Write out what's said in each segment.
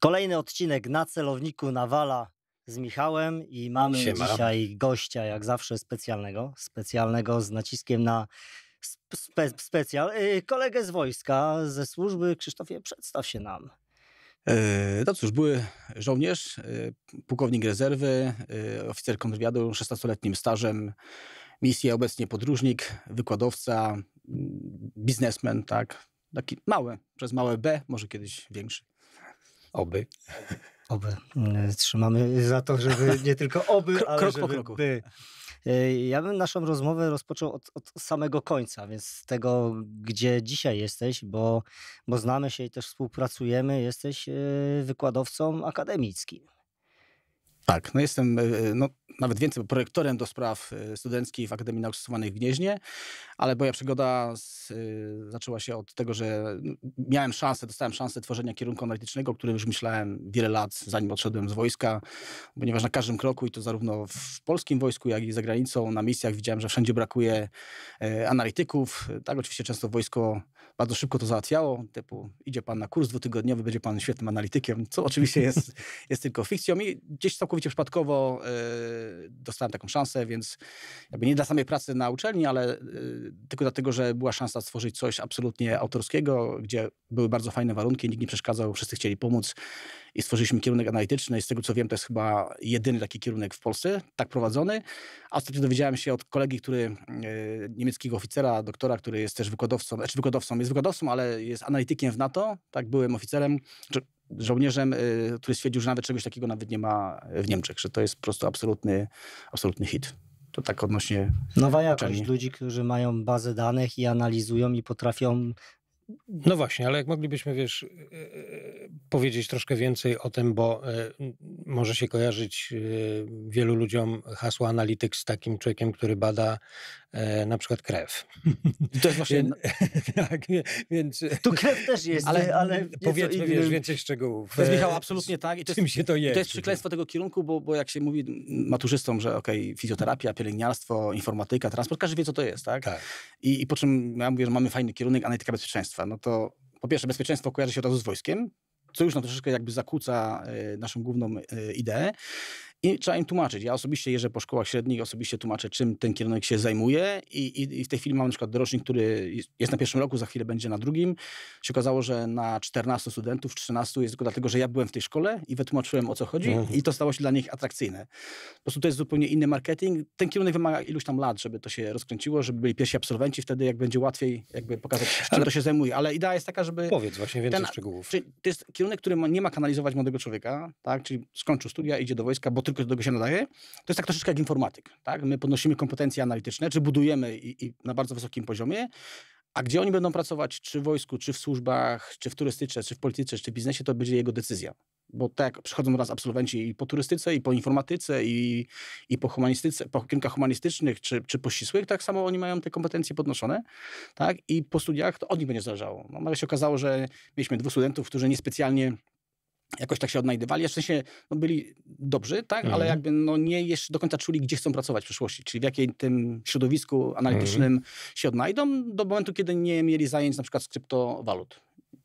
Kolejny odcinek na celowniku Nawala z Michałem i mamy Siema. dzisiaj gościa, jak zawsze, specjalnego. Specjalnego z naciskiem na spe specjal. Y, kolegę z wojska, ze służby. Krzysztofie, przedstaw się nam. No cóż, były żołnierz, e, pułkownik rezerwy, e, oficer kontrwywiadu, 16-letnim stażem, misja obecnie podróżnik, wykładowca, mm, biznesmen, tak? Taki mały, przez małe B, może kiedyś większy. Oby. Oby. E, trzymamy za to, żeby nie tylko oby, Kro, ale krok żeby po kroku. by. E, ja bym naszą rozmowę rozpoczął od, od, samego końca, więc z tego, gdzie dzisiaj jesteś, bo, bo znamy się i też współpracujemy, jesteś e, wykładowcą akademickim. Tak, no jestem e, e, no, nawet więcej projektorem do spraw e, studenckich w Akademii Nauk Stosowanych w Gnieźnie, ale moja przygoda z, zaczęła się od tego, że miałem szansę, dostałem szansę tworzenia kierunku analitycznego, o którym już myślałem wiele lat, zanim odszedłem z wojska, ponieważ na każdym kroku i to zarówno w polskim wojsku, jak i za granicą, na misjach widziałem, że wszędzie brakuje analityków. Tak, oczywiście często wojsko bardzo szybko to załatwiało, typu idzie pan na kurs dwutygodniowy, będzie pan świetnym analitykiem, co oczywiście jest, jest tylko fikcją i gdzieś całkowicie całkowicie przypadkowo e, dostałem taką szansę, więc jakby nie dla samej pracy na uczelni, ale e, tylko dlatego, że była szansa stworzyć coś absolutnie autorskiego, gdzie były bardzo fajne warunki, nikt nie przeszkadzał, wszyscy chcieli pomóc i stworzyliśmy kierunek analityczny. Z tego co wiem, to jest chyba jedyny taki kierunek w Polsce, tak prowadzony. A ostatnio dowiedziałem się od kolegi, który e, niemieckiego oficera, doktora, który jest też wykładowcą, czy znaczy wykładowcą, jest wykładowcą, ale jest analitykiem w NATO, tak byłem oficerem, czy żołnierzem, y, który stwierdził, że nawet czegoś takiego nawet nie ma w Niemczech, że to jest po prostu absolutny, absolutny hit. To tak odnośnie. Nowa jakość uczelni. ludzi, którzy mają bazę danych i analizują i potrafią. No właśnie, ale jak moglibyśmy, wiesz, y, y, powiedzieć troszkę więcej o tym, bo może się kojarzyć wielu ludziom hasło analityk z takim człowiekiem, który bada E, na przykład krew. To jest właśnie... tak, więc... Tu krew też jest, ale, ale powiedzmy wiesz, więcej szczegółów. To jest, e, Michał, absolutnie tak. I to jest, się to jest? To jest przykleństwo tego kierunku, bo, bo jak się mówi maturzystom, że okej, okay, fizjoterapia, pielęgniarstwo, informatyka, transport, każdy wie, co to jest, tak? tak. I, I po czym ja mówię, że mamy fajny kierunek, analityka bezpieczeństwa. No to po pierwsze, bezpieczeństwo kojarzy się od razu z wojskiem, co już nam troszeczkę jakby zakłóca y, naszą główną y, ideę. I trzeba im tłumaczyć. Ja osobiście jeżdżę po szkołach średnich, osobiście tłumaczę, czym ten kierunek się zajmuje i, i, i w tej chwili mam na przykład dorocznik, który jest na pierwszym roku, za chwilę będzie na drugim. Się okazało, że na 14 studentów, 13 jest tylko dlatego, że ja byłem w tej szkole i wytłumaczyłem o co chodzi mhm. i to stało się dla nich atrakcyjne. Po prostu to jest zupełnie inny marketing. Ten kierunek wymaga iluś tam lat, żeby to się rozkręciło, żeby byli pierwsi absolwenci, wtedy jak będzie łatwiej jakby pokazać, czym Ale... to się zajmuje. Ale idea jest taka, żeby... Powiedz właśnie więcej ten, szczegółów. to jest kierunek, który ma, nie ma kanalizować młodego człowieka, tak? Czyli skończył studia, idzie do wojska, bo tylko do tego się nadaje, to jest tak troszeczkę jak informatyk. Tak? My podnosimy kompetencje analityczne, czy budujemy i, i na bardzo wysokim poziomie, a gdzie oni będą pracować, czy w wojsku, czy w służbach, czy w turystyce, czy w polityce, czy w biznesie, to będzie jego decyzja. Bo tak, przychodzą nas absolwenci i po turystyce, i po informatyce, i, i po humanistyce, po kierunkach humanistycznych, czy, czy po ścisłych, tak samo oni mają te kompetencje podnoszone, tak? I po studiach to od nich będzie zależało. No, się okazało, że mieliśmy dwóch studentów, którzy niespecjalnie jakoś tak się odnajdywali, w sensie no, byli dobrzy, tak, ale mhm. jakby no, nie jeszcze do końca czuli, gdzie chcą pracować w przyszłości, czyli w jakim tym środowisku analitycznym mhm. się odnajdą, do momentu, kiedy nie mieli zajęć na przykład z kryptowalut.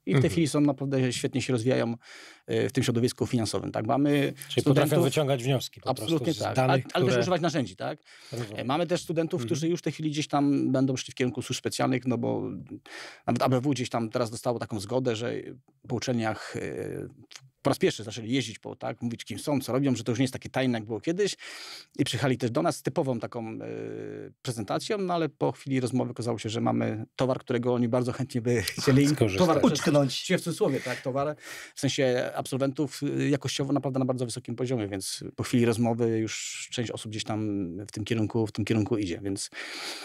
I w tej mhm. chwili są naprawdę świetnie się rozwijają e, w tym środowisku finansowym, tak? Mamy Czyli potrafią wyciągać wnioski po Absolutnie tak, danych, ale, które... ale, też używać narzędzi, tak? E, mamy też studentów, którzy już w tej chwili gdzieś tam będą szli w kierunku służb specjalnych, no bo nawet ABW gdzieś tam teraz dostało taką zgodę, że po uczelniach e, po raz pierwszy zaczęli jeździć po, tak, mówić kim są, co robią, że to już nie jest takie tajne, jak było kiedyś. I przyjechali też do nas z typową taką y, prezentacją, no ale po chwili rozmowy okazało się, że mamy towar, którego oni bardzo chętnie by chcieli Skorzystać. towar uczknąć. Się w cudzysłowie, tak, towar w sensie absolwentów y, jakościowo naprawdę na bardzo wysokim poziomie, więc po chwili rozmowy już część osób gdzieś tam w tym kierunku, w tym kierunku idzie, więc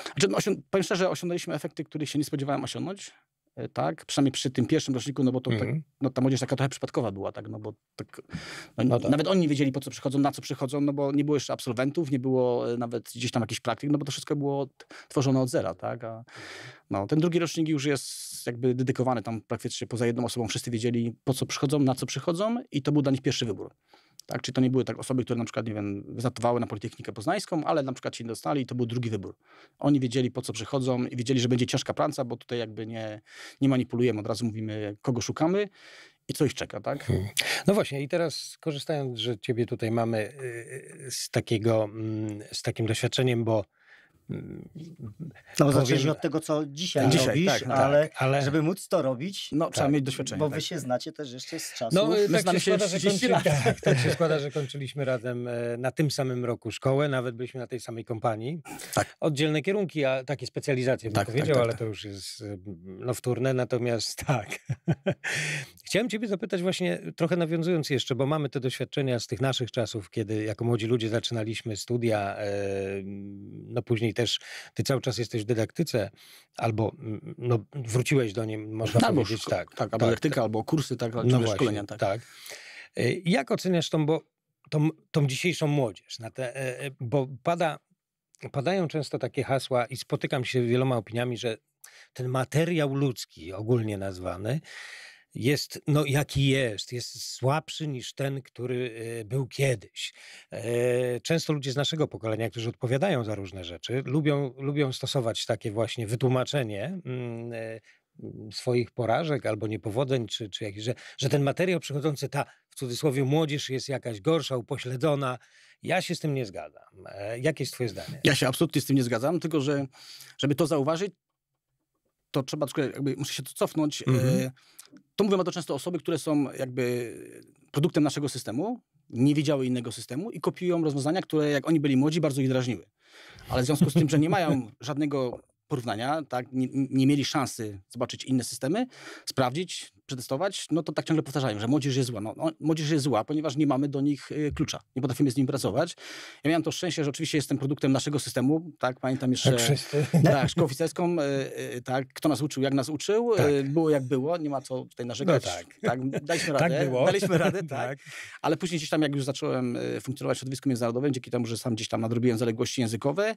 znaczy, no, osią, powiem szczerze, osiągnęliśmy efekty, których się nie spodziewałem osiągnąć, E, tak? Przynajmniej przy tym pierwszym roczniku, no bo to tak, mhm. tak, no, ta młodzież taka trochę przypadkowa była, tak? No bo tak, no, no tak. nawet oni nie wiedzieli, po co przychodzą, na co przychodzą, no bo nie było jeszcze absolwentów, nie było e, nawet gdzieś tam jakichś praktyk, no bo to wszystko było tworzone od zera, tak? A, no, ten drugi rocznik już jest jakby dedykowany tam praktycznie poza jedną osobą, wszyscy wiedzieli, po co przychodzą, na co przychodzą i to był dla nich pierwszy wybór. Tak? Czy to nie były tak osoby, które na przykład, nie wiem, wyzatowały na Politechnikę Poznańską, ale na przykład się nie dostali i to był drugi wybór. Oni wiedzieli, po co przychodzą i wiedzieli, że będzie ciężka praca, bo tutaj jakby nie, nie manipulujemy, od razu mówimy, kogo szukamy i co ich czeka, tak? Hmm. No właśnie, i teraz korzystając, że ciebie tutaj mamy y, y, z takiego, mm, z takim doświadczeniem, bo no, zależy od tego, co dzisiaj, dzisiaj tak, robisz, tak, tak, ale, żeby móc to robić, no, tak, trzeba mieć doświadczenie. Bo wy tak. się znacie też jeszcze z czasów. No, tak, się składa, że kończy... tak, tak się składa, że kończyliśmy razem e, na tym samym roku szkołę, nawet byliśmy na tej samej kompanii. Tak. Oddzielne kierunki, a takie specjalizacje bym tak, tak powiedział, ale to już jest e, no, wtórne, natomiast tak. Chciałem ciebie zapytać właśnie, trochę nawiązując jeszcze, bo mamy te doświadczenia z tych naszych czasów, kiedy jako młodzi ludzie zaczynaliśmy studia, e, no później też ty cały czas jesteś w dydaktyce, albo mm, no, wróciłeś do niej, można albo powiedzieć szko- tak. Tak, albo tak, tak, albo kursy, tak, no właśnie, szkolenia. Tak. tak. Y, jak oceniasz tą, bo, tą, tą dzisiejszą młodzież? Te, e, e, bo pada, padają często takie hasła i spotykam się z wieloma opiniami, że ten materiał ludzki, ogólnie nazwany, jest, no jaki jest, jest słabszy niż ten, który e, był kiedyś. E, często ludzie z naszego pokolenia, którzy odpowiadają za różne rzeczy, lubią, lubią stosować takie właśnie wytłumaczenie mm, e, mm, swoich porażek albo niepowodzeń, czy, czy jakiś, że, że ten materiał przychodzący, ta w cudzysłowie młodzież jest jakaś gorsza, upośledzona. Ja się z tym nie zgadzam. Jakie jest Twoje zdanie? Ja się absolutnie z tym nie zgadzam, tylko że, żeby to zauważyć, to trzeba, jakby muszę się tu cofnąć. E, mhm. To mówią to często osoby, które są jakby produktem naszego systemu, nie wiedziały innego systemu i kopiują rozwiązania, które jak oni byli młodzi, bardzo ich drażniły. Ale w związku z tym, że nie mają żadnego porównania, tak, nie, nie mieli szansy zobaczyć inne systemy, sprawdzić, przetestować, no to tak ciągle powtarzają, że młodzież jest zła. No, no, młodzież jest zła, ponieważ nie mamy do nich y, klucza. Nie potrafimy z nimi pracować. Ja miałem to szczęście, że oczywiście jestem produktem naszego systemu, tak, pamiętam jeszcze... Tak, Tak, oficerską, y, y, tak, kto nas uczył, jak nas uczył, tak. było jak było, nie ma co tutaj narzekać. No tak. tak. Daliśmy tak radę. Tak było. Daliśmy radę, tak. tak. Ale później gdzieś tam, jak już zacząłem funkcjonować w środowisku międzynarodowym, dzięki temu, że sam gdzieś tam nadrobiłem zaległości językowe,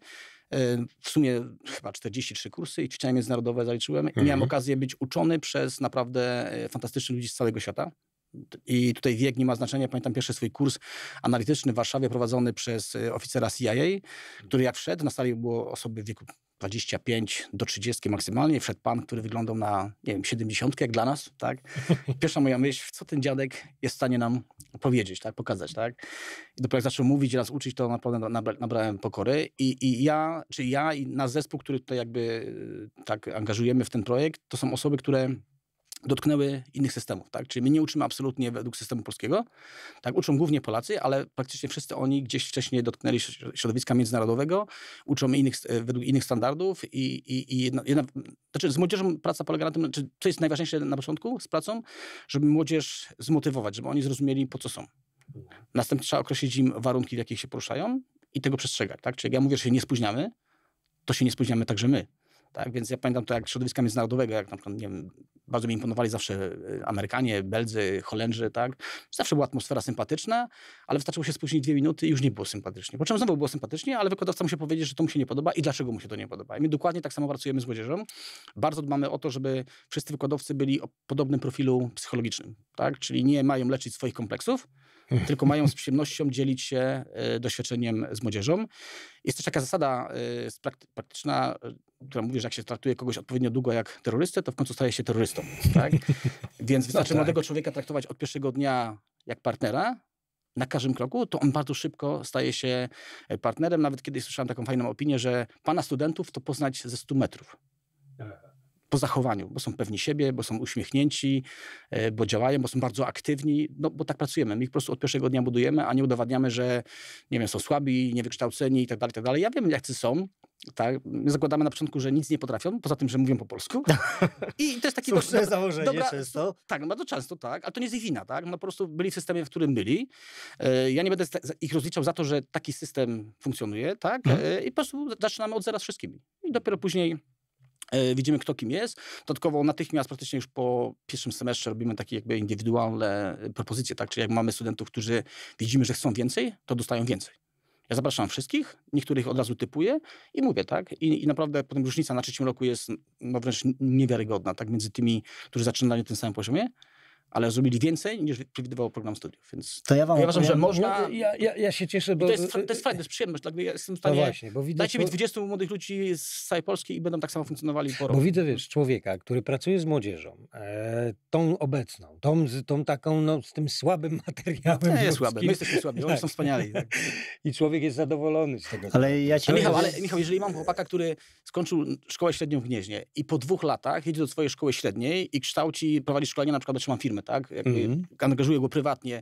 w sumie chyba 43 kursy i ćwiczenia międzynarodowe zaliczyłem. Mhm. I miałem mhm. okazję być uczony przez naprawdę fantastycznych ludzi z całego świata. I tutaj wiek nie ma znaczenia. Pamiętam pierwszy swój kurs analityczny w Warszawie prowadzony przez e, oficera CIA, który jak wszedł, na sali było osoby w wieku 25 do 30 maksymalnie. Wszedł pan, który wyglądał na, nie wiem, 70 jak dla nas, tak? Pierwsza moja myśl, co ten dziadek jest w stanie nam powiedzieć, tak? Pokazać, tak? I dopiero jak zaczął mówić, raz uczyć, to naprawdę nabrałem pokory. I, I ja, czy ja i nasz zespół, który tutaj jakby e, tak angażujemy w ten projekt, to są osoby, które dotknęły innych systemów, tak? Czyli my nie uczymy absolutnie według systemu polskiego, tak? Uczą głównie Polacy, ale praktycznie wszyscy oni gdzieś wcześniej dotknęli środowiska międzynarodowego, uczą innych, e, według innych standardów i, i, i jedna, jedna, znaczy z młodzieżą praca polega na tym, co jest najważniejsze na początku z pracą, żeby młodzież zmotywować, żeby oni zrozumieli po co są. Następnie trzeba określić im warunki, w jakich się poruszają i tego przestrzegać, tak? Czyli jak ja mówię, że się nie spóźniamy, to się nie spóźniamy także my. Tak? Więc ja pamiętam to jak środowiska międzynarodowego, jak na przykład, nie wiem, bardzo mi imponowali zawsze y, Amerykanie, Belzy, Holendrzy, tak? Zawsze była atmosfera sympatyczna, ale wystarczyło się spóźnić dwie minuty i już nie było sympatycznie. Po czym znowu było sympatycznie, ale wykładowca musi powiedzieć, że to mu się nie podoba i dlaczego mu się to nie podoba. I my dokładnie tak samo pracujemy z młodzieżą. Bardzo dbamy o to, żeby wszyscy wykładowcy byli o podobnym profilu psychologicznym, tak? Czyli nie mają leczyć swoich kompleksów, tylko mają z przyjemnością dzielić się e, doświadczeniem z młodzieżą. Jest też taka zasada e, praktyczna, e, która mówi, że jak się traktuje kogoś odpowiednio długo jak terrorystę, to w końcu staje się terrorystą. Tak? Więc no wystarczy no tak. młodego człowieka traktować od pierwszego dnia jak partnera, na każdym kroku, to on bardzo szybko staje się partnerem. Nawet kiedyś słyszałem taką fajną opinię, że pana studentów to poznać ze 100 metrów. Tak po zachowaniu, bo są pewni siebie, bo są uśmiechnięci, e, bo działają, bo są bardzo aktywni, no bo tak pracujemy. My ich po prostu od pierwszego dnia budujemy, a nie udowadniamy, że nie wiem, są słabi, niewykształceni i tak dalej, tak dalej. Ja wiem, jacy są, tak, my zakładamy na początku, że nic nie potrafią, poza tym, że mówią po polsku. I to jest takie... Słuszne no, założenie dobra, często. No, tak, no bardzo często, tak, ale to nie jest ich wina, tak. No po prostu byli w systemie, w którym byli. E, ja nie będę ich rozliczał za to, że taki system funkcjonuje, tak, mhm. e, i po prostu zaczynamy od zera z wszystkimi. I dopiero później E, widzimy, kto kim jest. Dodatkowo natychmiast praktycznie już po pierwszym semestrze robimy takie jakby indywidualne e, propozycje, tak? Czyli jak mamy studentów, którzy widzimy, że chcą więcej, to dostają więcej. Ja zapraszam wszystkich, niektórych od razu typuję i mówię, tak? I, i naprawdę potem różnica na trzecim roku jest no, wręcz niewiarygodna, tak? Między tymi, którzy zaczynają na tym samym poziomie, ale zrobili więcej niż przewidywał program studiów. Więc to ja wam ja uważam, że można. Ja, ja, ja się cieszę, bo. I to jest, to jest fajne, to jest przyjemność. Tak, ja jestem w no stanie. właśnie, bo widzę, dajcie mi 20 młodych ludzi z całej Polski i będą tak samo funkcjonowali po roku. Bo widzę, wiesz, człowieka, który pracuje z młodzieżą, e, tą obecną, tą, tą taką, no, z tym słabym materiałem. Nie jest słaby, my jesteśmy słabi, oni są tak. wspaniali. Tak. I człowiek jest zadowolony z tego. Ale ja cię... Michał, ale Michał, jeżeli mam chłopaka, który skończył szkołę średnią w Gnieźnie i po dwóch latach jedzie do swojej szkoły średniej i kształci, prowadzi szkolenie, na przykład, że mam firmę firmy, tak? Jakby mhm. Angażuje go prywatnie,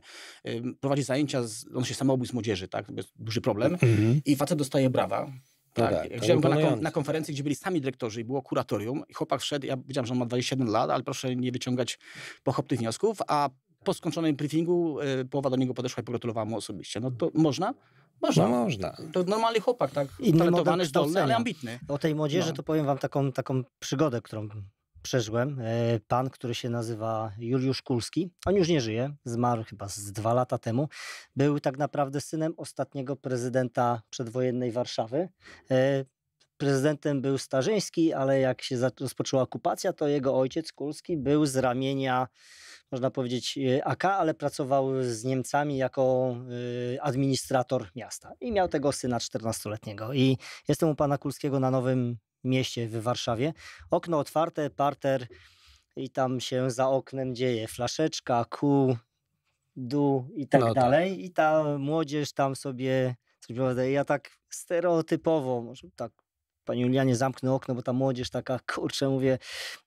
prowadzi zajęcia, z, on się samobójstw młodzieży, tak? To jest duży problem. Mhm. I facet dostaje brawa, no tak, tak, wziąłem go na, kon na, konferencji, gdzie byli sami dyrektorzy i było kuratorium. I chłopak wszedł, ja wiedziałem, że on ma 27 lat, ale proszę nie wyciągać pochopnych wniosków, a po skończonym briefingu y, połowa do niego podeszła i pogratulowała mu osobiście. No to można? Można. No, można. To normalny chłopak, tak? I talentowany, zdolny, ale ambitny. O tej młodzieży no. to powiem wam taką, taką przygodę, którą przeżyłem. E, pan, który się nazywa Juliusz Kulski, on już nie żyje, zmarł chyba z dwa lata temu, był tak naprawdę synem ostatniego prezydenta przedwojennej Warszawy. E, prezydentem był Starzyński, ale jak się rozpoczęła okupacja, to jego ojciec Kulski był z ramienia, można powiedzieć, e, AK, ale pracował z Niemcami jako administrator miasta i miał tego syna 14-letniego. I jestem u pana Kulskiego na nowym mieście w Warszawie. Okno otwarte, parter i tam się za oknem dzieje flaszeczka, kół, dół i tak no tak. dalej. Tak. I ta młodzież tam sobie coś prawda. Ja tak stereotypowo, może tak pani Julianie zamknę okno, bo ta młodzież taka, kurczę, mówię,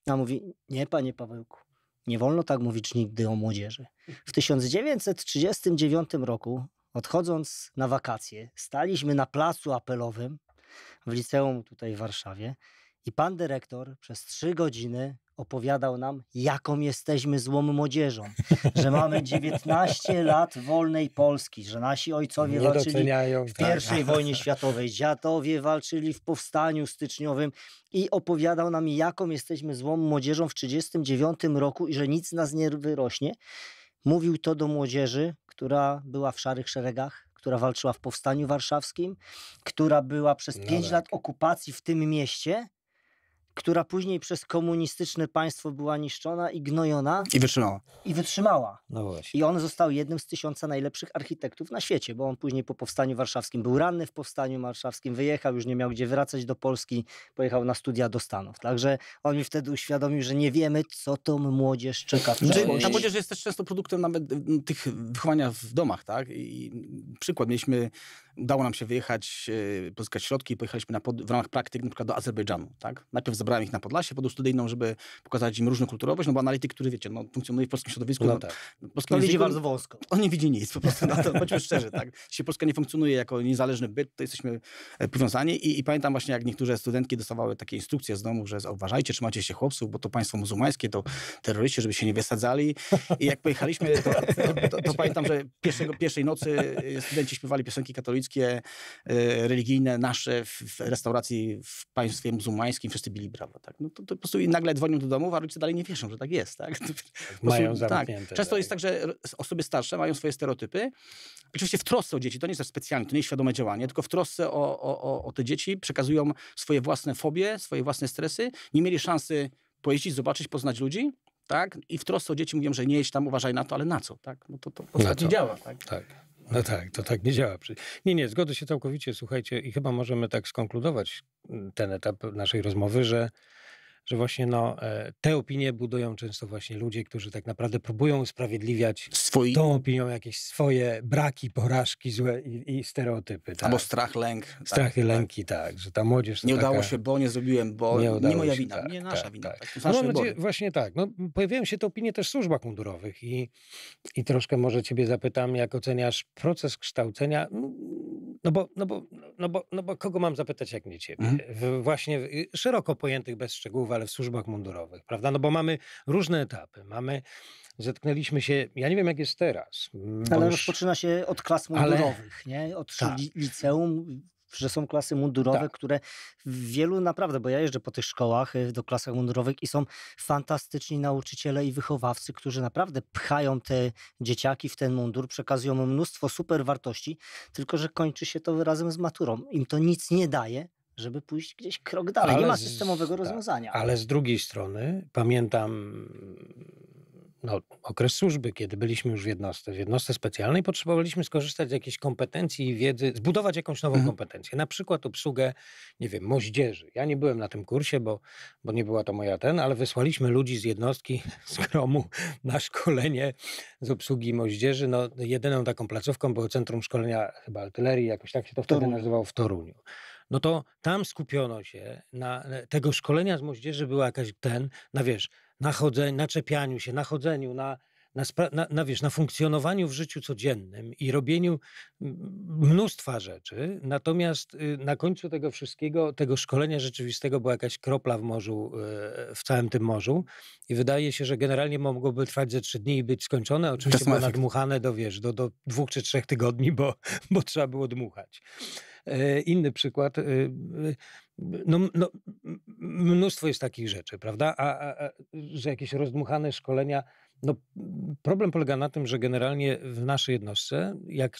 a mówi, nie panie Pawełku, nie wolno tak mówić nigdy o młodzieży. W 1939 roku, odchodząc na wakacje, staliśmy na placu apelowym w liceum tutaj w Warszawie. I pan dyrektor przez trzy godziny opowiadał nam, jaką jesteśmy złą młodzieżą, że mamy 19 lat wolnej Polski, że nasi ojcowie walczyli w tak. pierwszej tak. wojnie światowej, dziadowie walczyli w powstaniu styczniowym i opowiadał nam, jaką jesteśmy złą młodzieżą w 1939 roku i że nic nas nie wyrośnie. Mówił to do młodzieży, która była w szarych szeregach, która walczyła w Powstaniu Warszawskim, która była przez no pięć tak. lat okupacji w tym mieście która później przez komunistyczne państwo była niszczona i gnojona. I wytrzymała. I wytrzymała. No właśnie. I on został jednym z tysiąca najlepszych architektów na świecie, bo on później po Powstaniu Warszawskim był ranny w Powstaniu Warszawskim, wyjechał, już nie miał gdzie wracać do Polski, pojechał na studia do Stanów. Także on mi wtedy uświadomił, że nie wiemy, co tą młodzież czeka w znaczy, Ta młodzież jest też często produktem nawet mm, tych wychowania w domach, tak? I przykład, mieliśmy Udało nam się wyjechać, e, pozyskać środki i pojechaliśmy pod, w ramach praktyk na przykład do Azerbejdżanu. Tak? Najpierw zabrałem ich na Podlasie, podłóż studyjną, żeby pokazać im różnokulturowość, no bo analityk, który wiecie, no, funkcjonuje w polskim środowisku. No, no tak. No, polskim widzi bardzo wąsko. On nie widzi nic, po prostu, no, to, bądźmy szczerzy. Tak? Jeśli Polska nie funkcjonuje jako niezależny byt, to jesteśmy e, powiązani i, i pamiętam właśnie, jak niektóre studentki dostawały takie instrukcje z domu, że uważajcie, trzymajcie się chłopców, bo to państwo muzułmańskie, to terroryści, żeby się nie wysadzali. I jak pojechaliśmy, to, to, to, to pamiętam, że pierwszego, pierwszej nocy e, studenci śpiewali piosenki katolickie, katolickie, e, religijne, nasze w restauracji w państwie muzułmańskim, wszyscy bili brawo. Tak? No to, to po prostu i nagle dzwonią do domu, a rodzice dalej nie wierzą, że tak jest. Tak? tak mają prostu, Tak. Często jest tak, że osoby starsze mają swoje stereotypy. Oczywiście w trosce o dzieci, to nie jest specjalnie, to nie jest świadome działanie, tylko w trosce o, o, o te dzieci przekazują swoje własne fobie, swoje własne stresy. Nie mieli szansy pojeździć, zobaczyć, poznać ludzi, tak? I w trosce o dzieci mówią, że nie jeźdź tam, uważaj na to, ale na co, tak? No to, to, to tak działa, tak? tak. No tak, to tak nie działa. Nie, nie, zgodzę się całkowicie. Słuchajcie, i chyba możemy tak skonkludować mm, ten etap naszej rozmowy, że że właśnie no, e, te opinie budują często właśnie ludzie, którzy tak naprawdę próbują usprawiedliwiać Swoi... tą opinią jakieś swoje braki, porażki złe i, i stereotypy. Tak? Albo strach, lęk. Tak, strach i tak. lęki, tak. tak. że ta młodzież... Nie taka... udało się, bo nie zrobiłem, bo nie, nie moja wina, tak, nie nasza tak, wina. Tak. Tak, no, właśnie tak. No, pojawiają się te opinie też w służbach mundurowych i, i troszkę może ciebie zapytam, jak oceniasz proces kształcenia no bo, no, bo, no, bo, no bo kogo mam zapytać, jak nie ciebie? Mhm. W, właśnie w, szeroko pojętych, bez szczegółów, ale w służbach mundurowych, prawda? No bo mamy różne etapy. Mamy, zetknęliśmy się, ja nie wiem jak jest teraz. Mm, ale już, rozpoczyna się od klas mundurowych, ale, nie? Od tak. liceum, że są klasy mundurowe, tak. które w wielu naprawdę, bo ja jeżdżę po tych szkołach y, do klasach mundurowych i są fantastyczni nauczyciele i wychowawcy, którzy naprawdę pchają te dzieciaki w ten mundur, przekazują mnóstwo super wartości, tylko że kończy się to razem z maturą. Im to nic nie daje, żeby pójść gdzieś krok dalej. Ale nie ma systemowego z, tak, rozwiązania. Ale z drugiej strony pamiętam no, okres służby, kiedy byliśmy już w jednostce, w jednostce specjalnej, potrzebowaliśmy skorzystać z jakiejś kompetencji i wiedzy, zbudować jakąś nową mhm. kompetencję, na przykład obsługę, nie wiem, moździerzy. Ja nie byłem na tym kursie, bo, bo nie była to moja ten, ale wysłaliśmy ludzi z jednostki, z Kromu na szkolenie z obsługi moździerzy. No, jedyną taką placówką było Centrum Szkolenia chyba Artylerii, jakoś tak się to wtedy Toruniu. nazywało w Toruniu no to tam skupiono się na tego szkolenia z moździerzy była jakaś ten, na wiesz, na, chodzeniu, na czepianiu się, na chodzeniu, na, na, na, na, wiesz, na funkcjonowaniu w życiu codziennym i robieniu mnóstwa rzeczy, natomiast y, na końcu tego wszystkiego, tego szkolenia rzeczywistego była jakaś kropla w morzu, e, w całym tym morzu i wydaje się, że generalnie mogłoby trwać ze trzy dni i być skończone, oczywiście nadmuchane do, wiesz, do, do dwóch czy trzech tygodni, bo, bo trzeba było dmuchać. E, inny przykład. E, e, no, no, mnóstwo jest takich rzeczy, prawda? A, a, a, że jakieś rozdmuchane szkolenia. No, problem polega na tym, że generalnie w naszej jednostce, jak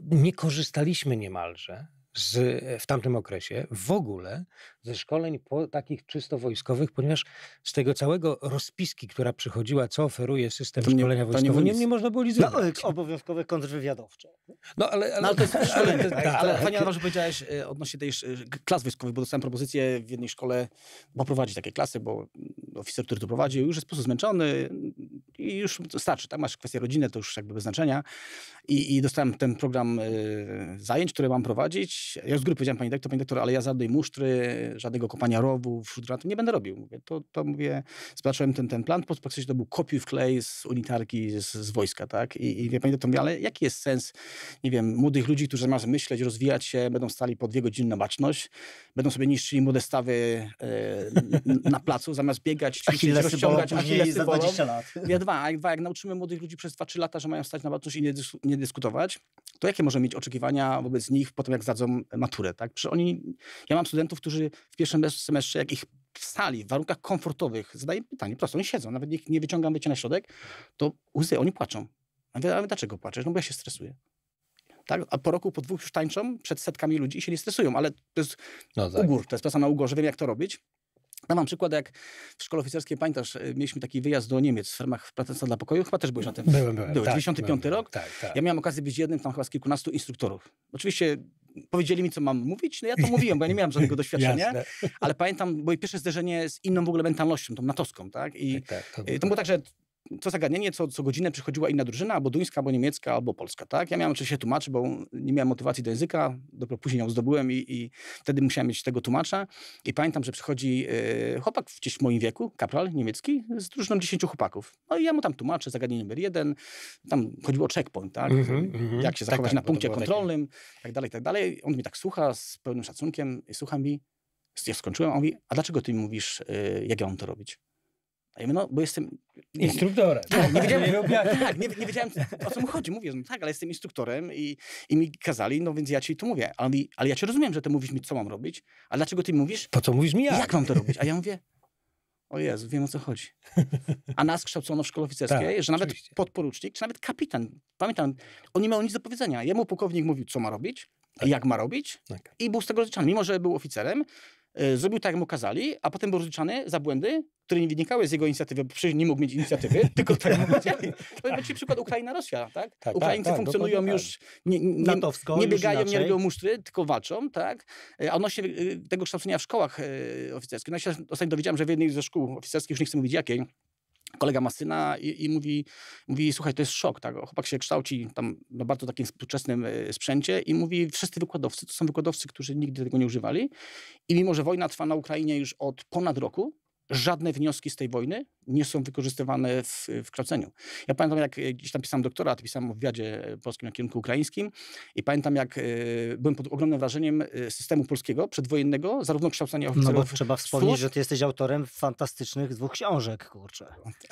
nie korzystaliśmy niemalże z, w tamtym okresie w ogóle ze szkoleń po takich czysto wojskowych, ponieważ z tego całego rozpiski, która przychodziła, co oferuje system to szkolenia wojskowego, nie, nie, można było nic no, obowiązkowe kontrwywiadowcze. No ale, ale, no, ale to jest szkolenie. Ale, tak, ale tak. Hania, powiedziałeś e, odnośnie tej e, klas wojskowych, bo dostałem propozycję w jednej szkole poprowadzić takie klasy, bo mm, oficer, który to prowadził, już jest po prostu zmęczony mm, i już starczy, tak? Masz kwestię rodziny, to już jakby bez znaczenia. I, i dostałem ten program y, zajęć, które mam prowadzić. Ja z grupy powiedziałem pani dyrektor, pani dyrektor, ale ja zadaję musztry, żadnego kopania rowów, szutrantu, nie będę robił. Mówię, to, to mówię, zobaczyłem ten, ten plan, po praktycznie to był kopiuj w klej z unitarki, z, z wojska, tak? I, i wie pani, to mówię, ale jaki jest sens, nie wiem, młodych ludzi, którzy zamiast myśleć, rozwijać się, będą stali po dwie godziny na baczność, będą sobie niszczyli młode stawy e, na placu, zamiast biegać, ćwiczyć, rozciągać, achillesy za 20 lat. Ja dwa, jak, dwa, jak nauczymy młodych ludzi przez 2-3 lata, że mają stać na baczność i nie, nie dyskutować, to jakie możemy mieć oczekiwania wobec nich po tym, jak zdadzą maturę, tak? Przecież oni, ja mam studentów, którzy w pierwszym semestrze, jak ich w sali, w warunkach komfortowych, zadaję pytanie, prosto, oni siedzą, nawet ich nie wyciągam, wiecie, na środek, to łzy, oni płaczą. A mówię, dlaczego płaczesz? No bo ja się stresuję. Tak? A po roku, po dwóch już tańczą przed setkami ludzi i się nie stresują, ale to jest no tak. ugór, to jest praca na ugorze, wiem jak to robić. Dam wam przykład, jak w szkole oficerskiej, pamiętasz, y, mieliśmy taki wyjazd do Niemiec w ramach Pracy dla Pokoju, chyba też byłeś na tym. Byłem, byłem. Był, tak, 95 byłem, rok. Tak, tak. Ja miałem okazję być jednym tam chyba z kilkunastu instruktorów. Oczywiście powiedzieli mi, co mam mówić, no ja to mówiłem, bo ja nie miałem żadnego doświadczenia, ale pamiętam moje pierwsze zderzenie z inną w ogóle mentalnością, tą natowską, tak? I tak, tak, to, y, było... to było tak, że co zagadnienie, co, co godzinę przychodziła inna drużyna, albo duńska, albo niemiecka, albo polska, tak? Ja miałem oczywiście tłumaczy, bo nie miałem motywacji do języka, dopiero później ją zdobyłem i, i wtedy musiałem mieć tego tłumacza. I pamiętam, że przychodzi yy, chłopak gdzieś w moim wieku, kapral niemiecki, z drużyną dziesięciu chłopaków. No i ja mu tam tłumaczę zagadnienie numer jeden, tam chodziło o checkpoint, tak? Mm -hmm, Jak się tak, zachować tak, na punkcie kontrolnym, takie. tak dalej, tak dalej. On mi tak słucha z pełnym szacunkiem i słucha mi, ja skończyłem, a on mówi, a dlaczego ty mi mówisz, yy, jak ja mam to robić? A ja mówię, no, bo jestem... Nie, Instruktorem. Tak, nie wiedziałem, tak, nie, nie wiedziałem o co mu chodzi. Mówię, no tak, ale jestem instruktorem i, i mi kazali, no więc ja ci to mówię. Ale, ale ja cię rozumiem, że ty mówisz mi, co mam robić, a dlaczego ty mówisz... Po co mówisz mi jak? Jak mam to robić? A ja mówię, o Jezu, wiem o co chodzi. A nas kształcono w szkole oficerskiej, tak, że nawet oczywiście. podporucznik, czy nawet kapitan, pamiętam, on nie miał nic do powiedzenia. Jemu pułkownik mówił, co ma robić, tak. jak ma robić tak. i był z tego rozliczany. Mimo, że był oficerem, E, zrobił tak, jak mu kazali, a potem był rozliczany za błędy, które nie wynikały z jego inicjatywy, bo przecież nie mógł mieć inicjatywy, tylko tak mu To przykład Ukraina-Rosja, tak? tak? tak? Ukraińcy tak, funkcjonują już, tak. nie, nie, Natowsko, nie biegają, nie robią musztry, tylko walczą, tak? E, a odnośnie e, tego kształcenia w szkołach oficerskich, no ja się ostatnio dowiedziałem, że w jednej ze szkół oficerskich, już nie chcę mówić jakiej, kolega ma syna i, i, mówi, mówi, słuchaj, to jest szok, tak? chłopak się kształci tam na bardzo takim współczesnym e, sprzęcie i mówi, wszyscy wykładowcy, to są wykładowcy, którzy nigdy tego nie używali i mimo, że wojna trwa na Ukrainie już od ponad roku, żadne wnioski z tej wojny nie są wykorzystywane w, w kroceniu. Ja pamiętam, jak e, gdzieś tam pisałem doktorat, pisałem o wywiadzie e, polskim na kierunku ukraińskim i pamiętam, jak y, byłem pod ogromnym wrażeniem systemu polskiego przedwojennego, zarówno kształcenia oficerów... No bo trzeba wspomnieć, że ty jesteś autorem fantastycznych dwóch książek, kurczę.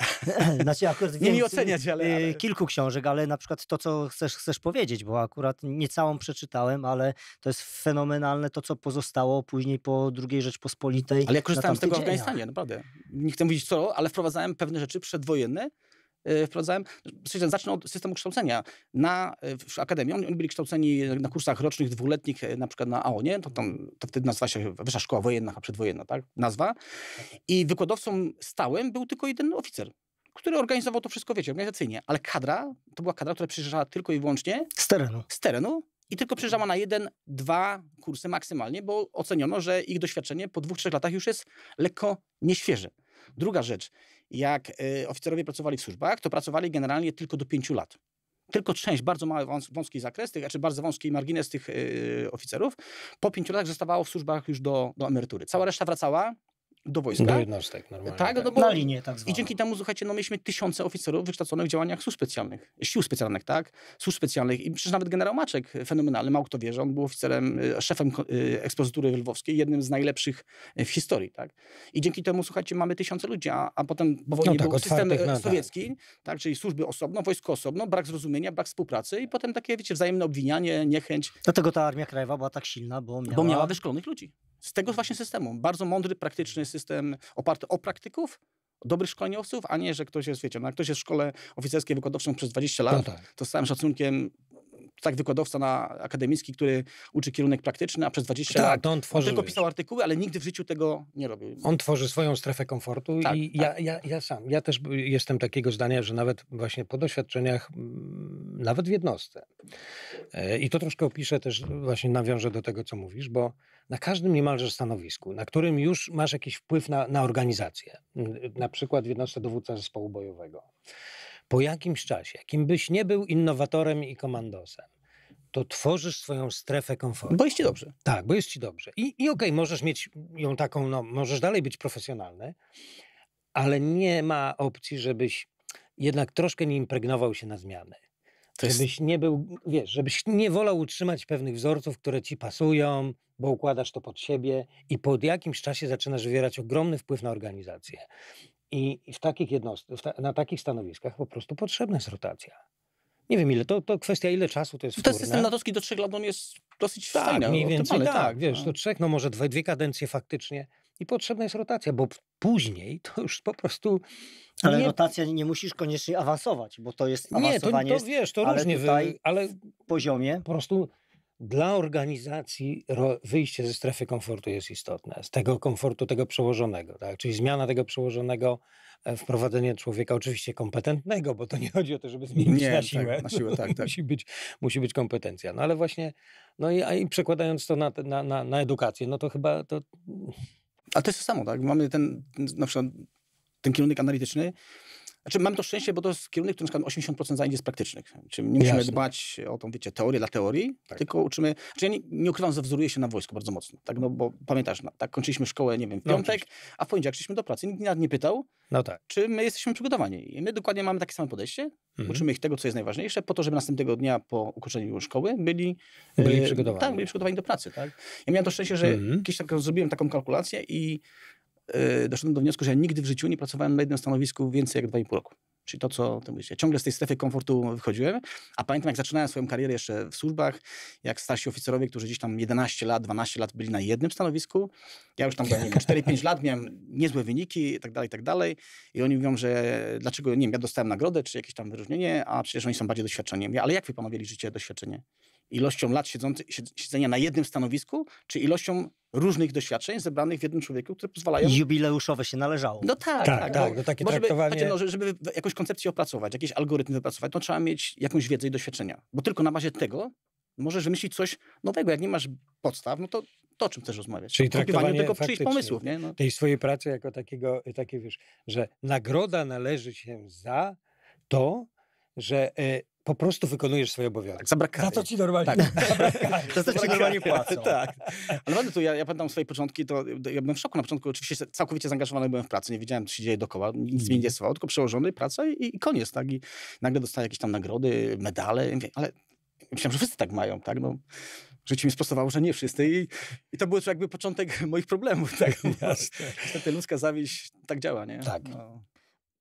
znaczy akurat nie mi oceniać, ale, ale... Kilku książek, ale na przykład to, co chcesz, chcesz powiedzieć, bo akurat nie całą przeczytałem, ale to jest fenomenalne to, co pozostało później po II Rzeczpospolitej. Ale ja korzystałem z tego w Afganistanie, naprawdę robię. Nie chcę mówić co, ale wprowadzałem pewne rzeczy przedwojenne, e, wprowadzałem. Zacznę od systemu kształcenia. Na, e, w akademii oni, oni byli kształceni na kursach rocznych, dwuletnich, e, na przykład na AONie, to, tam, to wtedy nazywa się Wyższa Szkoła Wojenna, a przedwojenna, tak? Nazwa. I wykładowcą stałym był tylko jeden oficer który organizował to wszystko, wiecie, organizacyjnie, ale kadra, to była kadra, która przyjeżdżała tylko i wyłącznie... Z terenu. Z terenu i tylko przyjeżdżała na jeden, dwa kursy maksymalnie, bo oceniono, że ich doświadczenie po dwóch, trzech latach już jest lekko nieświeże. Druga rzecz, jak e, oficerowie pracowali w służbach, to pracowali generalnie tylko do pięciu lat. Tylko część, bardzo mały, wąski zakres, tych, znaczy bardzo wąski margines tych e, oficerów, po pięciu latach zostawało w służbach już do, do emerytury. Cała reszta wracała do wojska. Do jednostek, normalnie. Tak, tak. No bo... na linię tak zwane. I dzięki temu, słuchajcie, no mieliśmy tysiące oficerów wykształconych w działaniach służb specjalnych, sił specjalnych, tak? Służb specjalnych i przecież nawet generał Maczek, fenomenalny, mało kto wie, że on był oficerem, e, szefem e, ekspozytury lwowskiej, jednym z najlepszych e, w historii, tak? I dzięki temu, słuchajcie, mamy tysiące ludzi, a, a potem, bo wojnie no tak, był system na, sowiecki, tak, czyli służby osobno, wojsko osobno, brak zrozumienia, brak współpracy i potem takie, wiecie, wzajemne obwinianie, niechęć. Dlatego ta Armia Krajowa była tak silna, bo miała... Bo miała wyszkolonych ludzi z tego właśnie systemu. Bardzo mądry, praktyczny system oparty o praktyków, dobrych szkoleniowców, a nie, że ktoś jest, wiecie, no jak ktoś jest w szkole oficerskiej wykładowczą przez 20 lat, no tak. to z całym szacunkiem tak wykładowca na akademicki, który uczy kierunek praktyczny, a przez 20 tak, lat on tworzy, tylko pisał artykuły, ale nigdy w życiu tego nie robił. On tworzy swoją strefę komfortu tak, i tak. Ja, ja, ja sam, ja też jestem takiego zdania, że nawet właśnie po doświadczeniach, nawet w jednostce e, i to troszkę opiszę też, właśnie nawiążę do tego, co mówisz, bo na każdym niemalże stanowisku, na którym już masz jakiś wpływ na, na organizację, na przykład w jednostce dowódca zespołu bojowego, po jakimś czasie, jakim byś nie był innowatorem i komandosem, to tworzysz swoją strefę komfortu. Bo jest ci dobrze. Tak, bo jest ci dobrze. I, i okej, okay, możesz mieć ją taką, no, możesz dalej być profesjonalny, ale nie ma opcji, żebyś jednak troszkę nie impregnował się na zmiany. Żebyś nie był, wiesz, żebyś nie wolał utrzymać pewnych wzorców, które ci pasują, bo układasz to pod siebie i po jakimś czasie zaczynasz wywierać ogromny wpływ na organizację. I, w takich jednostkach, ta, na takich stanowiskach po prostu potrzebna jest rotacja. Nie wiem ile, to, to kwestia ile czasu to jest To Ten system natowski do trzech lat on jest dosyć tak, fajny. Mniej więcej tak, tak, wiesz, no. do trzech, no może dwie, dwie kadencje faktycznie i potrzebna jest rotacja, bo później to już po prostu. Ale nie... rotacja nie musisz koniecznie awansować, bo to jest awansowanie. Nie, to, to wiesz, to ale różnie tutaj, ale poziomie. Po prostu dla organizacji wyjście ze strefy komfortu jest istotne, z tego komfortu tego przełożonego, tak? czyli zmiana tego przełożonego, e, wprowadzenie człowieka oczywiście kompetentnego, bo to nie chodzi o to, żeby zmienić nie, na tak, siłę. Tak, na siłę tak, tak. Musi, być, musi być kompetencja. No ale właśnie, no i, i przekładając to na, na, na, na edukację, no to chyba to ale to jest to samo, tak? Mamy ten, na przykład ten kierunek analityczny, znaczy, mam to szczęście, bo to jest kierunek, który na przykład 80% zajęć jest praktycznych. Czyli nie musimy Jasne. dbać o tą, wiecie, teorię dla teorii, tak. tylko uczymy... Znaczy, ja nie, nie ukrywam, że wzoruję się na wojsku bardzo mocno, tak? No bo pamiętasz, no, tak kończyliśmy szkołę, nie wiem, w no, piątek, no, a w poniedziałek szliśmy do pracy. Nikt nawet nie pytał, no tak. czy my jesteśmy przygotowani. I my dokładnie mamy takie same podejście. Mhm. Uczymy ich tego, co jest najważniejsze, po to, żeby następnego dnia po ukończeniu szkoły byli... Byli e, przygotowani. Tak, byli przygotowani do pracy, tak? Ja miałem to szczęście, że mhm. kiedyś tak zrobiłem taką kalkulację i Y, doszedłem do wniosku, że ja nigdy w życiu nie pracowałem na jednym stanowisku więcej jak 2,5 roku. Czyli to, co to mówisz, ja ciągle z tej strefy komfortu wychodziłem, a pamiętam, jak zaczynałem swoją karierę jeszcze w służbach, jak starsi oficerowie, którzy gdzieś tam 11 lat, 12 lat byli na jednym stanowisku, ja już tam byłem 4-5 lat, miałem niezłe wyniki i tak dalej, i tak dalej i oni mówią, że dlaczego, nie wiem, ja dostałem nagrodę czy jakieś tam wyróżnienie, a przecież oni są bardziej doświadczeniem. Ja, ale jak wy panowie liczycie doświadczenie? Ilością lat siedzący, siedzenia na jednym stanowisku, czy ilością różnych doświadczeń zebranych w jednym człowieku, które pozwalają... Jubileuszowe się należało. No tak, tak. tak, tak no, no takie bo no, żeby, no, żeby jakąś koncepcję opracować, jakiś algorytm wypracować, to trzeba mieć jakąś wiedzę i doświadczenia. Bo tylko na bazie tego możesz wymyślić coś nowego. Jak nie masz podstaw, no to to, o czym też rozmawiać. Czyli no, traktowanie tego czyichś pomysłów. Nie? No. Tej swojej pracy jako takiego, takie wiesz, że nagroda należy się za to, że e, po prostu wykonujesz swoje obowiązki. Tak, zabrakali. Za to ci normalnie, tak. Za to ci znaczy, normalnie płacą. tak. Ale będę tu, ja, ja pamiętam swoje początki, to ja byłem w szoku na początku, oczywiście całkowicie zaangażowany byłem w pracę, nie wiedziałem, co się dzieje dookoła, nic mi nie interesowało, mhm. tylko przełożony, praca i, i koniec, tak. I nagle dostaję jakieś tam nagrody, medale, mówię, ale myślałem, że wszyscy tak mają, tak, no życie mi sprostowało, że nie wszyscy. I, i to był jakby początek moich problemów. Tak? No Niestety ludzka zawiść tak działa, nie? Tak. No.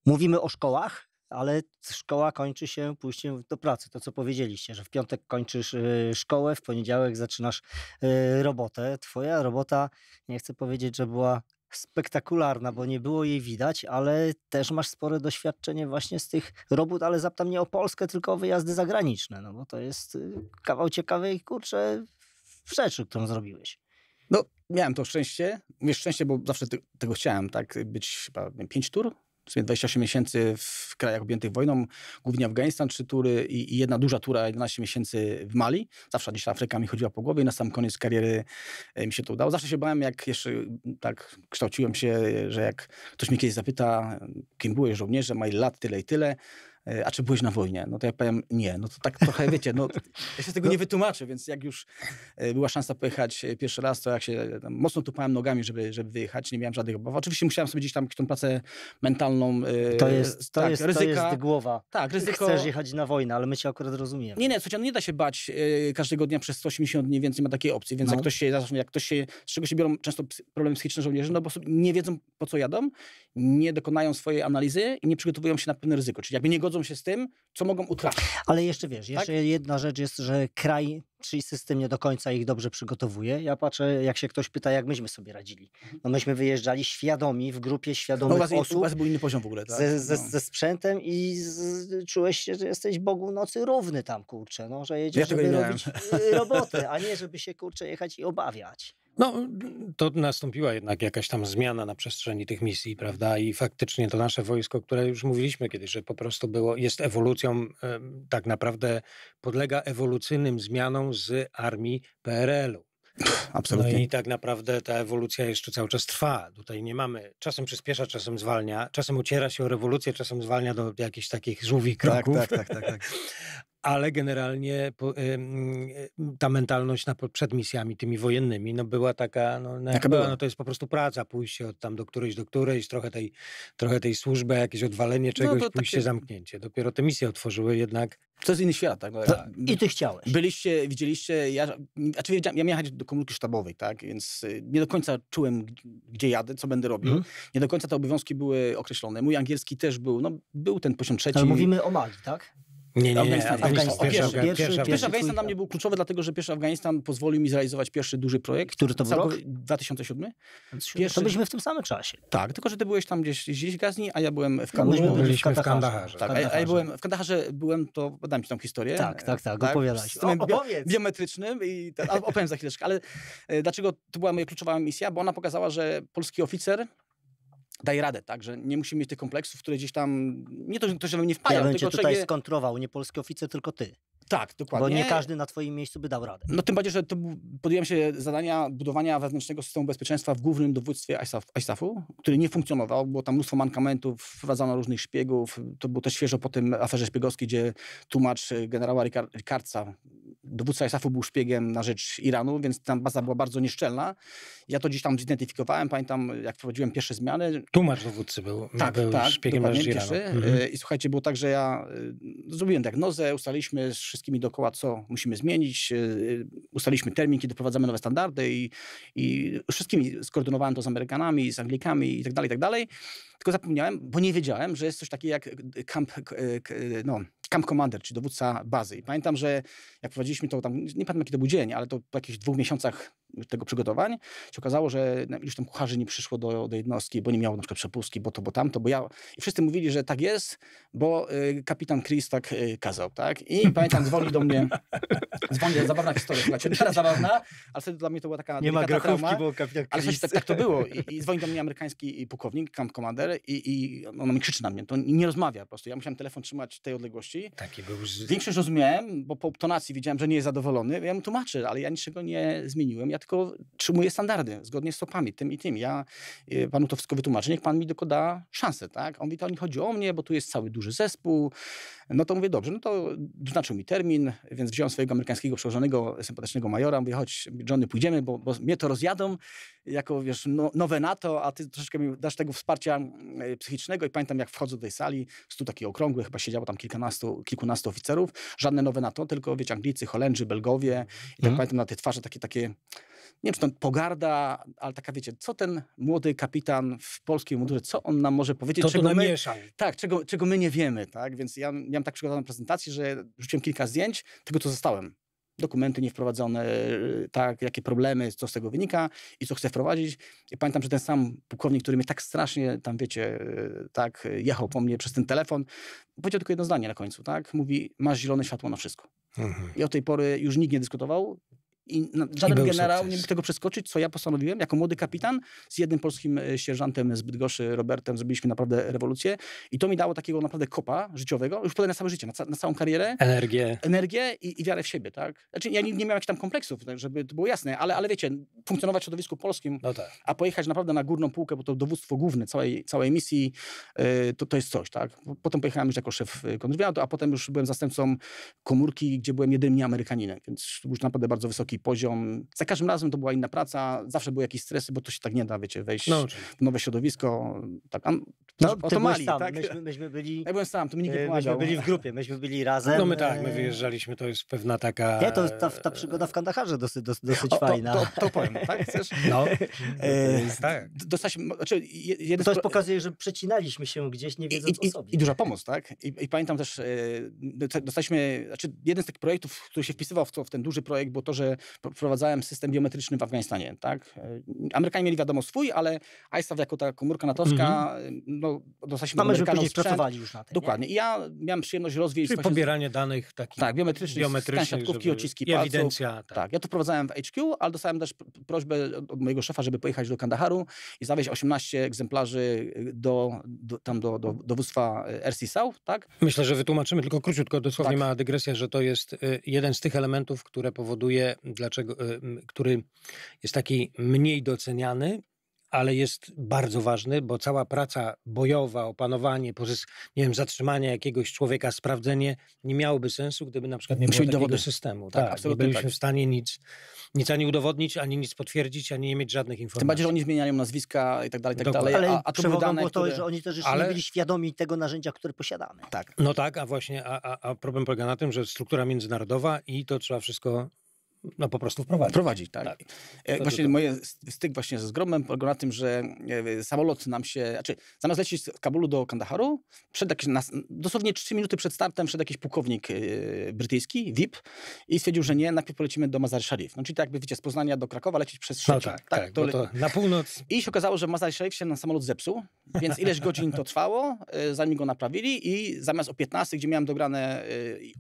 Mówimy o szkołach, ale szkoła kończy się pójściem do pracy. To, co powiedzieliście, że w piątek kończysz y, szkołę, w poniedziałek zaczynasz y, robotę. Twoja robota, nie chcę powiedzieć, że była spektakularna, bo nie było jej widać, ale też masz spore doświadczenie właśnie z tych robót, ale zapytam nie o Polskę, tylko o wyjazdy zagraniczne, no bo to jest y, kawał ciekawej, kurczę, rzeczy, którą zrobiłeś. No, miałem to szczęście, Mówię szczęście, bo zawsze tego chciałem, tak, być chyba pięć tur w sumie 28 miesięcy w krajach objętych wojną, głównie Afganistan, trzy tury i, i jedna duża tura, 11 miesięcy w Mali. Zawsze gdzieś Afryka mi chodziła po głowie i na sam koniec kariery e, mi się to udało. Zawsze się bałem, jak jeszcze tak kształciłem się, że jak ktoś mnie kiedyś zapyta, kim byłeś żołnierzem, ma lat tyle i tyle, E, a czy byłeś na wojnie? No to ja powiem, nie. No to tak trochę, wiecie, no, ja się tego no. nie wytłumaczę, więc jak już e, była szansa pojechać e, pierwszy raz, to jak się mocno tupałem nogami, żeby, żeby wyjechać, nie miałem żadnych obaw. Oczywiście musiałem sobie gdzieś tam tą pracę mentalną... To jest, to tak, jest, ryzyka. To jest głowa. Tak, ryzyko. Chcesz jechać na wojnę, ale my cię akurat rozumiemy. Nie, nie, słuchaj, no nie da się bać każdego dnia przez 180 dni, więc nie ma takiej opcji. Więc no. jak, ktoś się, jak ktoś się, z czego się biorą często problemy psychiczne żołnierzy, no bo nie wiedzą po co jadą, nie dokonają swojej analizy i nie przygotowują się na pewne ryzyko. Czyli jakby nie godzą godzą się z tym, co mogą utracić. Ale jeszcze wiesz, tak? jeszcze tak? jedna rzecz jest, że kraj czyli system nie do końca ich dobrze przygotowuje. Ja patrzę, jak się ktoś pyta, jak myśmy sobie radzili. Mhm. No myśmy wyjeżdżali świadomi, w grupie świadomych no, was, osób. Was był inny poziom w ogóle, tak? Ze, ze, no. ze sprzętem i z, czułeś się, że jesteś Bogu nocy równy tam, kurczę, no, że jedziesz, ja żeby robić y, roboty, a nie żeby się, kurczę, jechać i obawiać. No, to nastąpiła jednak jakaś tam zmiana na przestrzeni tych misji, prawda? I faktycznie to nasze wojsko, które już mówiliśmy kiedyś, że po prostu było, jest ewolucją, tak naprawdę podlega ewolucyjnym zmianom z armii PRL-u. No absolutnie. No i tak naprawdę ta ewolucja jeszcze cały czas trwa. Tutaj nie mamy, czasem przyspiesza, czasem zwalnia, czasem uciera się o rewolucję, czasem zwalnia do jakichś takich żółwich tak, kroków. Tak, tak, tak. tak, tak. ale generalnie ta mentalność na, przed misjami tymi wojennymi no była taka, no, no, była, no to jest po prostu praca, pójście od tam do którejś do którejś, trochę tej, trochę tej służby, jakieś odwalenie no, czegoś, no pójście, takie... zamknięcie. Dopiero te misje otworzyły jednak. To jest inny świat, tak? No, I ty chciałeś. Byliście, widzieliście, ja, znaczy ja miałem jechać do komórki sztabowej, tak, więc y, nie do końca czułem, gdzie jadę, co będę robił. Mm. Nie do końca te obowiązki były określone. Mój angielski też był, no był ten poziom trzeci. Ale mówimy o magii, tak? Nie, nie, nie. Afganistan. Pierwszy, pierwszy, pierwszy, pierwszy Afganistan dla mnie był kluczowy, dlatego że pierwszy Afganistan pozwolił mi zrealizować pierwszy duży projekt. Który to był rok? 2007. Pierwszy... To byliśmy w tym samym czasie. Tak, tylko że ty byłeś tam gdzieś, gdzieś w Gazni, a ja byłem w Kandaharze. No, byliśmy w Kandaharze. Tak, a, ja byłem w Kandaharze, byłem, to dam ci tą historię. Tak, tak, tak, tak opowiadałeś. Z tym biometrycznym i opowiem za chwileczkę. Ale e, dlaczego to była moja kluczowa misja? Bo ona pokazała, że polski oficer Daj radę, tak, że nie musimy mieć tych kompleksów, które gdzieś tam, nie to, że ktoś wpaja, ja wpada. Ja bym cię tutaj skontrował, nie polski oficer, tylko ty. Tak, dokładnie. Bo nie każdy na twoim miejscu by dał radę. No tym bardziej, że to podjąłem się zadania budowania wewnętrznego systemu bezpieczeństwa w głównym dowództwie ISAF-u, który nie funkcjonował, było tam mnóstwo mankamentów, wprowadzano różnych szpiegów. To było też świeżo po tym aferze szpiegowskiej, gdzie tłumacz y, generała Rikardca, dowódca ISAF-u był szpiegiem na rzecz Iranu, więc ta baza była bardzo nieszczelna. Ja to dziś tam zidentyfikowałem, pamiętam jak wprowadziłem pierwsze zmiany. Tłumacz dowódcy był, tak, był tak, szpiegiem na rzecz Iranu. Mhm. Y, I słuchajcie, było tak, że ja y, zrobiłem diagnozę, ustaliliśmy z wszystkimi dookoła, co musimy zmienić. E, e, ustaliliśmy termin, kiedy wprowadzamy nowe standardy i, i wszystkimi skoordynowałem to z Amerykanami, z Anglikami i tak dalej, i tak dalej. Tylko zapomniałem, bo nie wiedziałem, że jest coś takiego jak e, camp, no, camp commander, czy dowódca bazy. I pamiętam, że jak prowadziliśmy to tam, nie pamiętam jaki to był dzień, ale to po jakichś dwóch miesiącach tego przygotowań, się okazało, że już no, tam kucharzy nie przyszło do, do jednostki, bo nie miało na przykład przepustki, bo to, bo tamto, bo ja... I wszyscy mówili, że tak jest, bo y, kapitan Chris tak y, kazał, tak? I pamiętam, dzwoni do mnie, dzwoni, zabawna historia, słuchajcie, teraz zabawna, ale wtedy dla mnie to była taka Nie ma grochówki, trauma, bo kapitan Chris... Ale właśnie tak, tak to było. I, I, dzwoni do mnie amerykański y, pułkownik, camp commander i, i on mi krzyczy na mnie, to nie rozmawia po prostu. Ja musiałem telefon trzymać w tej odległości. Taki był... Większość rozumiałem, bo po tonacji widziałem, że nie jest zadowolony. Ja mu tłumaczę, ale ja niczego nie zmieniłem. Ja ja tylko trzymuję standardy zgodnie z topami, tym i tym. Ja y, panu to wszystko wytłumaczę, niech pan mi tylko da szansę, tak? On mówi, to nie chodzi o mnie, bo tu jest cały duży zespół. No to mówię, dobrze, no to znaczył mi termin, więc wziąłem swojego amerykańskiego przełożonego, sympatycznego majora, mówię, chodź, Johnny, pójdziemy, bo, bo mnie to rozjadą jako, wiesz, no, nowe NATO, a ty troszeczkę mi dasz tego wsparcia y, psychicznego i pamiętam, jak wchodzę do tej sali, stu taki okrągły, chyba siedziało tam kilkunastu, kilkunastu oficerów, żadne nowe NATO, tylko, wiecie, Anglicy, Holendrzy, Belgowie i tak mm. pamiętam na te twarze takie, takie nie wiem, czy to pogarda, ale taka wiecie, co ten młody kapitan w polskiej mundurze, co on nam może powiedzieć, to czego, to my, tak, czego, czego my nie wiemy, tak? Więc ja miałem tak przygotowaną prezentację, że rzuciłem kilka zdjęć tego, co zostałem. Dokumenty niewprowadzone, y, tak, jakie problemy, co z tego wynika i co chcę wprowadzić. I pamiętam, że ten sam pułkownik, który mnie tak strasznie tam, wiecie, y, tak y, jechał po mnie przez ten telefon, powiedział tylko jedno zdanie na końcu, tak? Mówi, masz zielone światło na wszystko. Mhm. I od tej pory już nikt nie dyskutował. I no, żaden I generał sukces. nie mógł tego przeskoczyć, co ja postanowiłem jako młody kapitan z jednym polskim e, sierżantem z Bydgoszy, Robertem, zrobiliśmy naprawdę rewolucję. I to mi dało takiego naprawdę kopa życiowego, już potem na całe życie, na, ca na całą karierę. Energię. Energię i, i wiarę w siebie, tak? Znaczy ja nie, nie miałem jakichś tam kompleksów, tak, żeby to było jasne, ale, ale wiecie, funkcjonować w środowisku polskim, no tak. a pojechać naprawdę na górną półkę, bo to dowództwo główne całej, całej misji, yy, to, to jest coś, tak? Potem pojechałem już jako szef e, kontrwywiadu, a potem już byłem zastępcą komórki, gdzie byłem jedynym Amerykaninem, więc już naprawdę bardzo wysoki poziom. Za każdym razem to była inna praca, zawsze były jakieś stresy, bo to się tak nie da, wiecie, wejść no. w nowe środowisko. Tak, an, no, to mali, tak? myśmy, myśmy, byli... Ja byłem sam, to mi nikt nie e, pomagał. Myśmy byli w grupie, myśmy byli razem. No my tak, my e. wyjeżdżaliśmy, to jest pewna taka... Nie, to ta, ta przygoda w Kandaharze dosyć, dosyć, dosyć o, fajna. To, to, to powiem, tak? Chcesz? No. no e, tak. Dostaliśmy, znaczy, jeden też pokazuje, że przecinaliśmy się gdzieś, nie wiedząc i, o sobie. I, i duża pomoc, tak? I, I, pamiętam też, e, dostaliśmy, znaczy jeden z tych projektów, który się wpisywał w, to, w ten duży projekt, było to, że wprowadzałem system biometryczny w Afganistanie. Tak? E, Amerykanie mieli wiadomo swój, ale ISAF jako ta komórka natowska, mm -hmm. no, dostaliśmy Mamy, Amerykanom sprzęt. pracowali już na tym. Dokładnie. Nie? I ja miałem przyjemność rozwieść... Czyli pobieranie z... danych takich tak, biometrycznych, biometrycznych siatkówki, odciski palców. ewidencja. Tak. tak. Ja to prowadzałem w HQ, ale dostałem też prośbę od mojego szefa, żeby pojechać do Kandaharu i zawieźć 18 egzemplarzy e, do, do tam do, do dowództwa RC South, tak? Myślę, że wytłumaczymy tylko króciutko, dosłownie tak. mała dygresja, że to jest jeden z tych elementów, które powoduje dlaczego, e, który jest taki mniej doceniany, ale jest bardzo ważny, bo cała praca bojowa, opanowanie, pozysk- nie wiem, zatrzymanie jakiegoś człowieka, sprawdzenie nie miałoby sensu, gdyby na przykład nie było takiego systemu. Tak, tak nie byliśmy tak. w stanie nic, nic ani udowodnić, ani nic potwierdzić, ani nie mieć żadnych informacji. Tym bardziej, że oni zmieniają nazwiska i tak dalej, i tak dalej. Ale a, a to było to, które... że oni też jeszcze ale... nie byli świadomi tego narzędzia, które posiadamy. Tak. No tak, a właśnie, a, a problem polega na tym, że struktura międzynarodowa i to trzeba wszystko no po prostu wprowadzić. wprowadzić tak. tak. E, właśnie to... moje styk właśnie ze Zgromem polegał na tym, że e, samolot nam się, znaczy zamiast lecieć z Kabulu do Kandaharu, przed jakieś, dosłownie 3 minuty przed startem wszedł jakiś pułkownik e, brytyjski, VIP i stwierdził, że nie, najpierw polecimy do Mazar Sharif. No czyli tak jakby, wiecie, z Poznania do Krakowa lecieć przez no Szczecin. No tak, tak, tak to, to na północ. I się okazało, że Mazar Sharif się na samolot zepsuł, więc ileś godzin to trwało, zanim go naprawili i zamiast o 15, gdzie miałem dograne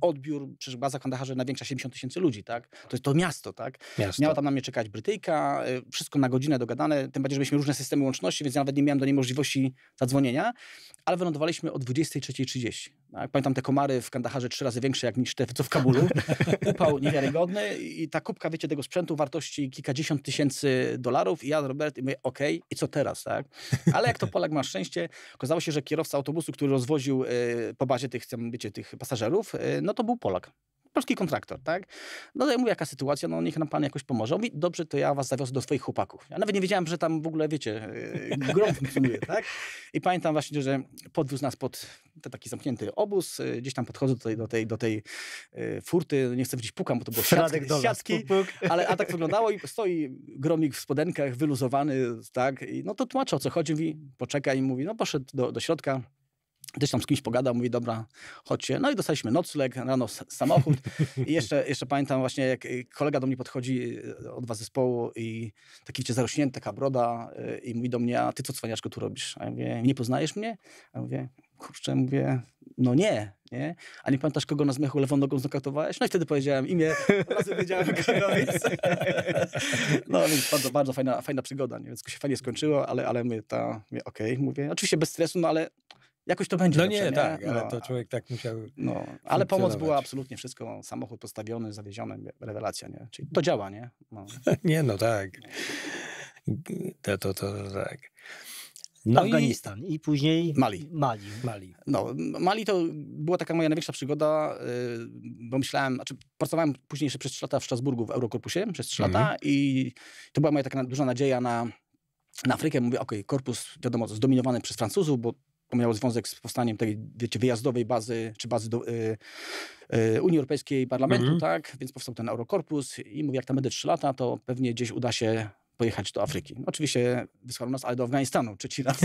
odbiór, przecież baza Kandaharze największa 70 tysięcy ludzi, tak? To jest to miasto, tak? Miasto. Miała tam na mnie czekać Brytyjka, y, wszystko na godzinę dogadane, tym bardziej, że mieliśmy różne systemy łączności, więc ja nawet nie miałem do niej możliwości zadzwonienia, ale wylądowaliśmy o 23.30. Tak? Pamiętam te komary w Kandaharze trzy razy większe jak niż te co w Kabulu. Upał niewiarygodny i ta kubka, wiecie, tego sprzętu wartości kilkadziesiąt tysięcy dolarów i ja, Robert, i mówię, okej, okay, i co teraz, tak? Ale jak to Polak ma szczęście, okazało się, że kierowca autobusu, który rozwoził y, po bazie tych, wiecie, tych pasażerów, y, no to był Polak polski kontraktor, tak? No to ja mówię, jaka sytuacja, no niech nam pan jakoś pomoże. On mówi, dobrze, to ja was zawiozę do swoich chłopaków. Ja nawet nie wiedziałem, że tam w ogóle, wiecie, e, grom funkcjonuje, tak? I pamiętam właśnie, że podwiózł nas pod taki zamknięty obóz, e, gdzieś tam podchodzę do tej, do tej, do e, tej furty, nie chcę powiedzieć pukam, bo to było siatki, do siatki ale a tak wyglądało i stoi gromik w spodenkach, wyluzowany, tak? I no to tłumaczę, o co chodzi, mówi, poczekaj i mówi, no poszedł do, do środka, Gdzieś tam z kimś pogadał, mówi, dobra, chodźcie. No i dostaliśmy nocleg, rano samochód. I jeszcze, jeszcze pamiętam właśnie, jak y, kolega do mnie podchodzi y, od was zespołu i taki cię zarośnięty, taka broda y, i mówi do mnie, a ty co cwaniaczko tu robisz? A ja mówię, nie poznajesz mnie? A ja mówię, kurczę, mówię, no nie, nie? A nie pamiętasz, kogo na zmiechu lewą nogą znokautowałeś? No i wtedy powiedziałem imię, razem razu wiedziałem, jest. No więc bardzo, bardzo fajna, fajna przygoda, nie? Więc się fajnie skończyło, ale, ale my ta, okej, okay, mówię, oczywiście bez stresu, no ale jakoś to będzie. No dobrze, nie, nie, tak, no, ale to człowiek tak musiał. No, ale pomoc była absolutnie wszystko, samochód postawiony, zawieziony, rewelacja, nie? Czyli to działa, nie? No. nie, no tak. To, to, to, to tak. No Afganistan i, i, później Mali. Mali. Mali. No, Mali to była taka moja największa przygoda, y, bo myślałem, znaczy pracowałem później jeszcze przez 3 lata w Strasburgu w Eurokorpusie, przez 3 lata mhm. i to była moja taka duża nadzieja na na Afrykę mówię, ok, korpus wiadomo zdominowany przez Francuzów, bo miało związek z powstaniem tej, wiecie, wyjazdowej bazy, czy bazy do, y, y, Unii Europejskiej Parlamentu, mhm. tak? Więc powstał ten Eurokorpus i mówi, jak tam będę trzy lata, to pewnie gdzieś uda się pojechać do Afryki. Oczywiście wysłano nas, ale do Afganistanu, trzeci raz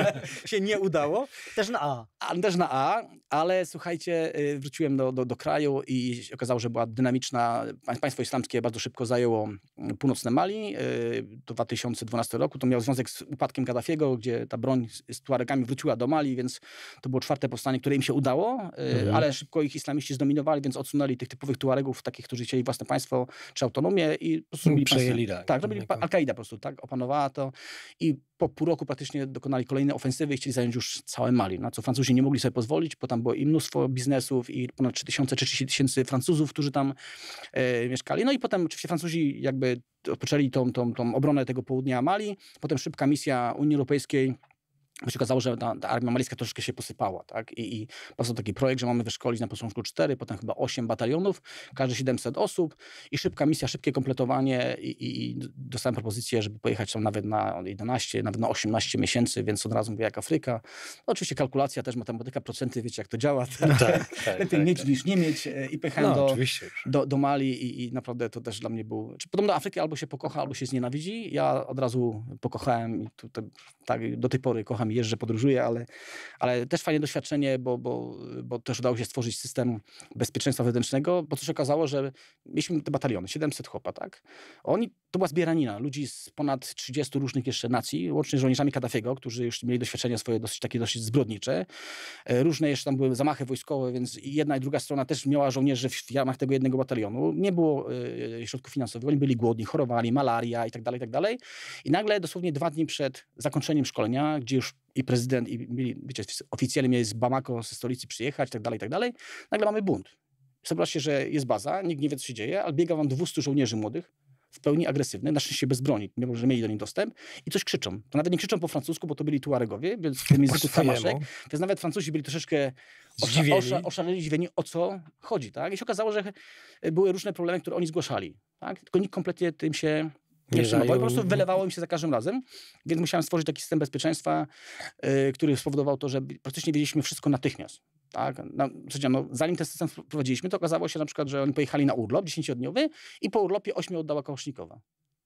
się nie udało. Też na A. A. Też na A, ale słuchajcie, y, wróciłem do, do, do kraju i okazało, się, że była dynamiczna, państwo islamskie bardzo szybko zajęło mm, północne Mali y, w 2012 roku. To miał związek z upadkiem Gaddafiego, gdzie ta broń z Tuaregami wróciła do Mali, więc to było czwarte powstanie, które im się udało, y, mhm. ale szybko ich islamiści zdominowali, więc odsunęli tych typowych Tuaregów, takich, którzy chcieli własne państwo czy autonomię i... Przejęli, państwo. tak. Tak, robili mhm. al Al-Qaida po prostu tak opanowała to i po pół roku praktycznie dokonali kolejnej ofensywy i chcieli zająć już całe Mali, na co Francuzi nie mogli sobie pozwolić, bo tam było i mnóstwo biznesów i ponad 3000 czy 30 tysięcy Francuzów, którzy tam e, mieszkali. No i potem oczywiście Francuzi jakby rozpoczęli tą, tą, tą obronę tego południa Mali, potem szybka misja Unii Europejskiej bo się okazało, że ta, ta armia malijska troszkę się posypała, tak? I, i powstał taki projekt, że mamy wyszkolić na początku cztery, potem chyba osiem batalionów, każdy 700 osób i szybka misja, szybkie kompletowanie i, i, i dostałem propozycję, żeby pojechać tam nawet na 11, nawet na 18 miesięcy, więc od razu mówię jak Afryka. No, oczywiście kalkulacja, też matematyka, procenty, wiecie jak to działa. Tak, no, tak, tak, tak mieć tak. niż nie mieć e, i pojechałem no, do, do, do, Mali i, i, naprawdę to też dla mnie był, czy podobno Afryka albo się pokocha, albo się znienawidzi. Ja od razu pokochałem i tutaj, tak, do tej pory kocham jeżdżę, podróżuję, ale, ale też fajne doświadczenie, bo, bo, bo też udało się stworzyć system bezpieczeństwa wewnętrznego, bo się okazało, że mieliśmy te bataliony, 700 chłopa, tak? Oni, to była zbieranina ludzi z ponad 30 różnych jeszcze nacji, łącznie z żołnierzami Kaddafiego, którzy już mieli doświadczenia swoje dosyć takie dosyć zbrodnicze. E, różne jeszcze tam były zamachy wojskowe, więc jedna i druga strona też miała żołnierzy w ramach tego jednego batalionu. Nie było y, środków finansowych, oni byli głodni, chorowali, malaria i tak dalej, i tak dalej. I nagle dosłownie dwa dni przed zakończeniem szkolenia, gdzie już i prezydent, i mieli, wiecie, oficjalnie mieli z Bamako, ze stolicy przyjechać, tak dalej, tak dalej. Nagle mamy bunt. Zobaczcie, że jest baza, nikt nie wie, co się dzieje, ale biega wam 200 żołnierzy młodych, w pełni agresywny, na szczęście bez broni, mimo że mieli do niej dostęp, i coś krzyczą. To nawet nie krzyczą po francusku, bo to byli tuaregowie, więc w tym języku tamaszek, więc nawet Francuzi byli troszeczkę osza, Oszaleni. oszaleli, o co chodzi, tak? I się okazało, że były różne problemy, które oni zgłaszali, tak? Tylko nikt kompletnie tym się nie trzymało. po prostu wylewało mi się za każdym razem, więc musiałem stworzyć taki system bezpieczeństwa, yy, który spowodował to, że praktycznie wiedzieliśmy wszystko natychmiast. Tak? Na, no, zanim ten system wprowadziliśmy, to okazało się na przykład, że oni pojechali na urlop 10-dniowy i po urlopie 8 oddała Kałasznikowa.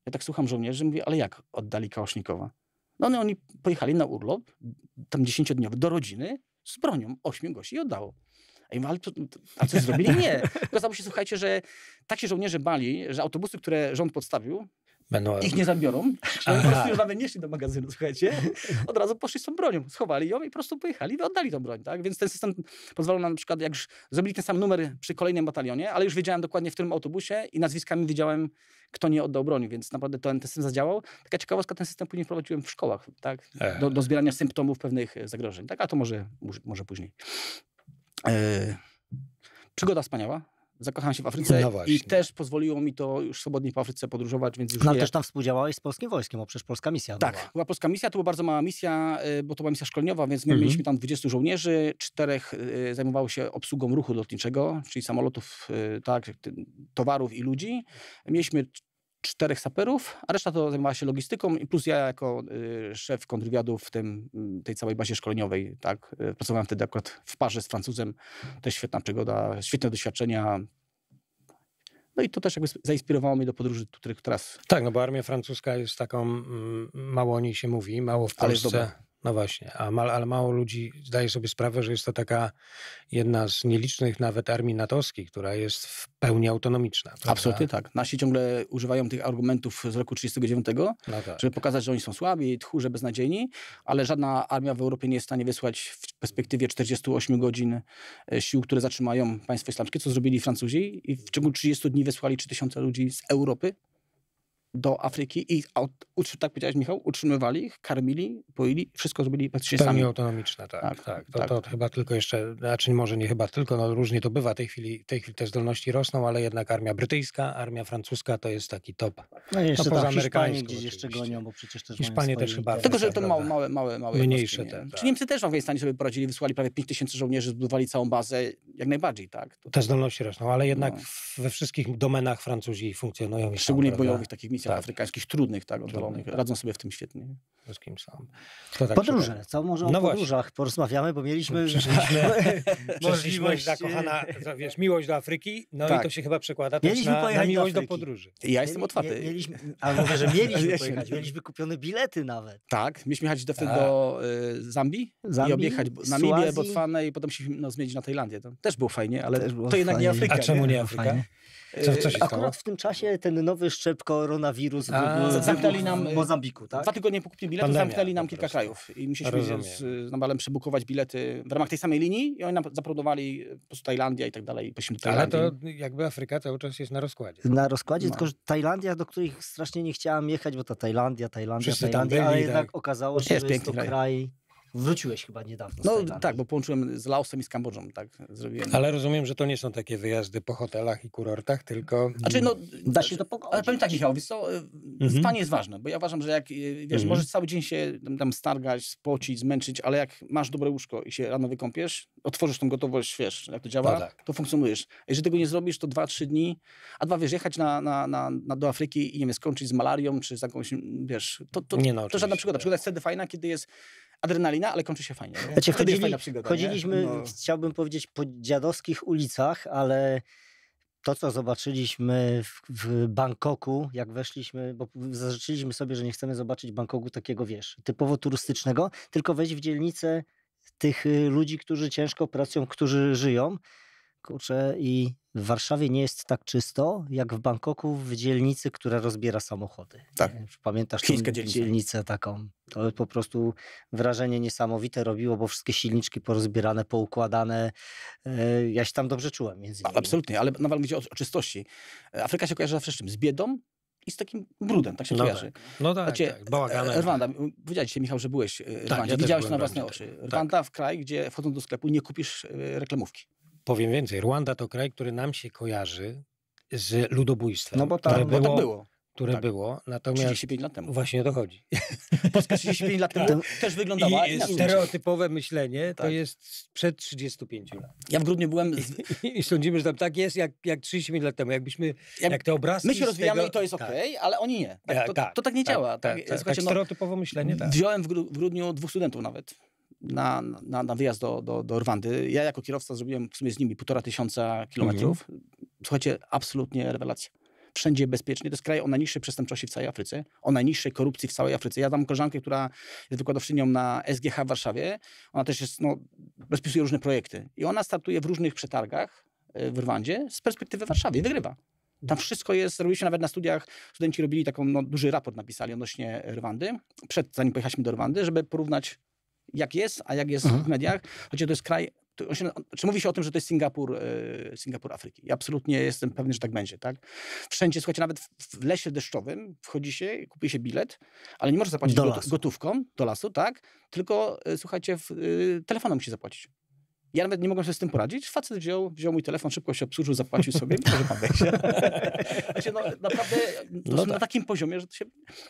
Ja tak słucham żołnierzy, mówię, ale jak oddali Kałasznikowa? No, no oni pojechali na urlop, tam 10-dniowy, do rodziny z bronią. 8 gości i oddało. A, mówię, ale a co zrobili? Nie. Okazało się, słuchajcie, że tak się żołnierze bali, że autobusy, które rząd podstawił, Będą... Ich nie zabiorą. Oni już nawet nie szli do magazynu, słuchajcie. Od razu poszli z tą bronią, schowali ją i po prostu pojechali i oddali tą broń, tak? Więc ten system pozwalał nam na przykład, jak już zrobili ten sam numer przy kolejnym batalionie, ale już wiedziałem dokładnie w którym autobusie i nazwiskami wiedziałem, kto nie oddał broni, więc naprawdę ten, ten system zadziałał. Taka ciekawostka, ten system później wprowadziłem w szkołach, tak? Do, do zbierania symptomów pewnych e, zagrożeń, tak? A to może, może później. Yy... Przygoda wspaniała. Zakochałem się w Afryce no i też pozwoliło mi to już swobodnie po Afryce podróżować, więc już No ale też tam współdziałałeś z polskim wojskiem, bo przecież polska misja Tak, była. była polska misja, to była bardzo mała misja, y, bo to była misja szkoleniowa, więc my mhm. mieliśmy tam 20 żołnierzy, czterech y, zajmowało się obsługą ruchu lotniczego, czyli samolotów, y, tak, towarów i ludzi. Mieliśmy czterech saperów, a reszta to zajmowała się logistyką, plus ja jako y, szef kontrwywiadu w tym, mm, tej całej bazie szkoleniowej. Tak? Y, pracowałem wtedy akurat w parze z Francuzem. jest świetna przygoda, świetne doświadczenia. No i to też jakby zainspirowało mnie do podróży, których teraz... Tak, no bo armia francuska jest taką, mm, mało o niej się mówi, mało w Polsce. Ale jest dobra. No właśnie, a mal, ale mało ludzi zdaje sobie sprawę, że jest to taka jedna z nielicznych nawet armii natowskich, która jest w pełni autonomiczna. Prawda? Absolutnie tak. Nasi ciągle używają tych argumentów z roku 1939, no tak. żeby pokazać, że oni są słabi, tchórze, beznadziejni, ale żadna armia w Europie nie jest w stanie wysłać w perspektywie 48 godzin e, sił, które zatrzymają państwo islamskie, co zrobili Francuzi i w ciągu 30 dni wysłali 3000 ludzi z Europy do Afryki i, tak powiedziałeś Michał, utrzymywali ich, karmili, poili, wszystko zrobili praktycznie sami. autonomiczne, tak. tak, tak. To, tak. to, chyba tylko jeszcze, znaczy może nie chyba tylko, no różnie to bywa, w tej chwili, tej chwili te zdolności rosną, ale jednak armia brytyjska, armia francuska to jest taki top. No i jeszcze no, poza Hiszpanie gdzieś jeszcze gonią, bo przecież też Hiszpanie też chyba. Tylko, że to małe, małe, małe. małe Mniejsze te, tak. Czy Niemcy też w Afganistanie sobie poradzili, wysłali prawie 5 tysięcy żołnierzy, zbudowali całą bazę, jak najbardziej, tak. Tutaj. Te zdolności rosną, ale jednak no. we wszystkich domenach Francuzi funkcjonują. Szczególnie bojowych takich misji prowincjach tak. afrykańskich, trudnych, tak, oddalonych. Tak. Radzą sobie w tym świetnie. Z kim sam. Tak Podróże. Co może o no podróżach właśnie. porozmawiamy, bo mieliśmy możliwość, zakochana, wiesz, miłość do Afryki, no tak. i to się chyba przekłada mieliśmy też na, na miłość do, do, podróży. Ja jestem otwarty. Mieliśmy, a mówię, że mieliśmy pojechać, mieliśmy kupione bilety nawet. Tak, mieliśmy jechać do, tak. do Zambii, y, Zambii i objechać Namibię, Botswanę i potem się no, zmienić na Tajlandię. To też było fajnie, ale było to jednak fajnie. nie Afryka. A czemu nie Afryka? Co, co Akurat stało? w tym czasie ten nowy szczep koronawirusa wirus A, w, zamknęli nam, w y, Mozambiku, tak? Dwa tygodnie po kupnie biletu Pandemia, zamknęli nam kilka krajów i musieliśmy z, y, z Nabalem przebukować bilety w ramach tej samej linii i oni nam zaprodowali y, po prostu Tajlandia i tak dalej. Ale to jakby Afryka cały czas jest na rozkładzie. Na rozkładzie, no. tylko że Tajlandia, do których strasznie nie chciałam jechać, bo ta Tajlandia, Tajlandia, Wszyscy Tajlandia, byli, ale tak. jednak okazało no, się, jest że jest to kraj, kraj Wróciłeś chyba niedawno. No tak, bo połączyłem z Laosem i z Kambodżą, tak zrobiłem. Ale rozumiem, że to nie są takie wyjazdy po hotelach i kurortach, tylko... Znaczy, no, da się to pogodzić. Ale powiem tak, Michał, wiesz co, y, mhm. spanie jest ważne, bo ja uważam, że jak, y, wiesz, mhm. możesz cały dzień się tam, tam stargać, spocić, zmęczyć, ale jak masz dobre łóżko i się rano wykąpiesz, otworzysz tą gotowość, wiesz, jak to działa, no tak. to funkcjonujesz. A jeżeli tego nie zrobisz, to dwa, trzy dni, a dwa, wiesz, jechać na, na, na, na do Afryki i, nie wiem, skończyć z malarią, czy z jakąś, wiesz, to, to, nie, no, to żadna przygoda. Tak. Przygoda jest wtedy fajna, kiedy jest adrenalina, ale kończy się fajnie. Znaczy, Wtedy chodzili, fajna przygoda. Chodziliśmy, no. chciałbym powiedzieć, po dziadowskich ulicach, ale to, co zobaczyliśmy w, w, Bangkoku, jak weszliśmy, bo zażyczyliśmy sobie, że nie chcemy zobaczyć Bangkoku takiego, wiesz, typowo turystycznego, tylko wejść w dzielnicę tych y, ludzi, którzy ciężko pracują, którzy żyją. Kurczę, i w Warszawie nie jest tak czysto, jak w Bangkoku w dzielnicy, która rozbiera samochody. Tak. Pamiętasz tą dzielnica. dzielnicę taką? To po prostu wrażenie niesamowite robiło, bo wszystkie silniczki porozbierane, poukładane. E, ja się tam dobrze czułem. Między innymi. Absolutnie, ale nawet mówię o, o czystości. E, Afryka się kojarzy za z czym? Z biedą, i z takim brudem, tak się no tak. kojarzy. Tak. No tak, znaczy, tak bałaganem. Rwanda, powiedziałeś się, Michał, że byłeś e, tak, w Rwandzie, ja widziałeś na własne oczy. Tak. Rwanda tak. w kraj, gdzie wchodząc do sklepu nie kupisz reklamówki. Powiem więcej, Rwanda to kraj, który nam się kojarzy z ludobójstwem. No bo tam, które bo było, było. Które tak. było, natomiast... 35 lat temu. Właśnie o to chodzi. Polska 35 lat temu też wyglądała I stereotypowe myślenie tak. to jest sprzed 35 lat. Ja w grudniu byłem... Z... I sądzimy, że tam tak jest, jak, jak 35 lat temu. Jakbyśmy, ja, jak te obrazki... My się rozwijamy tego... i to jest tak. okej, okay, tak. ale oni nie. Tak, e, to, tak, to tak nie tak, działa. Tak, tak, no, myślenie, tak. Wziąłem w grudniu dwóch studentów nawet na, na, na wyjazd do, do, do Rwandy. Ja jako kierowca zrobiłem w sumie z nimi półtora tysiąca mhm. kilometrów. Słuchajcie, absolutnie rewelacja wszędzie bezpiecznie. To jest kraj o najniższej przestępczości w całej Afryce, o najniższej korupcji w całej Afryce. Ja dam koleżankę, która jest wykładowczynią na SGH w Warszawie. Ona też jest, no, rozpisuje różne projekty. I ona startuje w różnych przetargach e, w Rwandzie z perspektywy Warszawy i wygrywa. Tam wszystko jest, robiliśmy nawet na studiach, studenci robili taką, no, duży raport napisali odnośnie Rwandy, przed, zanim pojechaliśmy do Rwandy, żeby porównać jak jest, a jak jest mhm. w mediach, chociaż to jest kraj się, czy mówi się o tym, że to jest Singapur, y, Singapur Afryki? Ja absolutnie jestem pewny, że tak będzie. Tak? Wszędzie, słuchajcie, nawet w lesie deszczowym wchodzi się, kupuje się bilet, ale nie może zapłacić do gotówką do lasu, tak? Tylko, y, słuchajcie, y, telefonem musi zapłacić. Ja nawet nie mogłem sobie z tym poradzić. Facet wziął, wziął mój telefon, szybko się obsłużył, zapłacił sobie. Może pan wejść. znaczy, no, naprawdę no tak. na takim poziomie, że to się...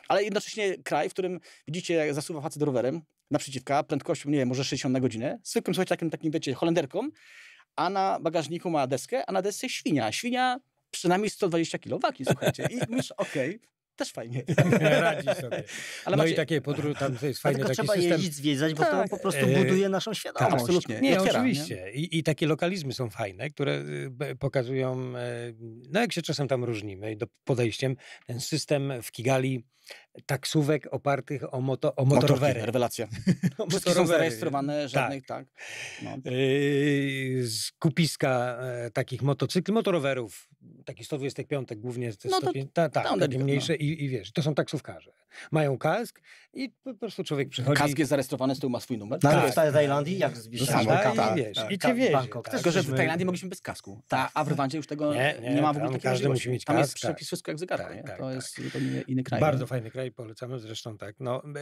Ale jednocześnie kraj, w którym widzicie, jak zasuwa facet rowerem naprzeciwka, prędkością, nie wiem, może 60 na godzinę, zwykłym, słuchajcie, takim, takim, wiecie, holenderką, a na bagażniku ma deskę, a na desce świnia. Świnia przynajmniej 120 kg wagi, słuchajcie. I myślisz, okej, okay, też fajnie. Radzi sobie. Ale no macie... i takie podróż, tam jest fajny taki trzeba system. jeździć, zwiedzać, bo tak. to po prostu yy, buduje naszą świadomość. Tak, absolutnie. Nie, otwiera, oczywiście. Nie? I, I, takie lokalizmy są fajne, które y, pokazują, e, no jak się czasem tam różnimy do podejściem, ten system w Kigali taksówek opartych o, moto, o motorowery. rewelacja. o są zarejestrowane, tak. żadnych, tak. tak. No. Yy, skupiska e, takich motocykli, motorowerów, takich 125 głównie, te no 105, ta, tak, ta, takie mniejsze no. i, i wiesz, to są taksówkarze. Mają kask i po prostu człowiek przychodzi. Kask jest zarejestrowany, z tyłu ma swój numer. No, tak. w Tajlandii jak zbliżamy no, tak, tak, wiesz, tak, i ty wiesz. tak. Tylko, że w Tajlandii mogliśmy bez kasku, ta, a w Rwandzie już tego nie, nie, nie ma w ogóle takiego Każdy musi mieć kask. Tam jest tak. przepis wszystko jak to jest inny kraj. Bardzo fajny kraj kraj polecamy zresztą tak. No, my,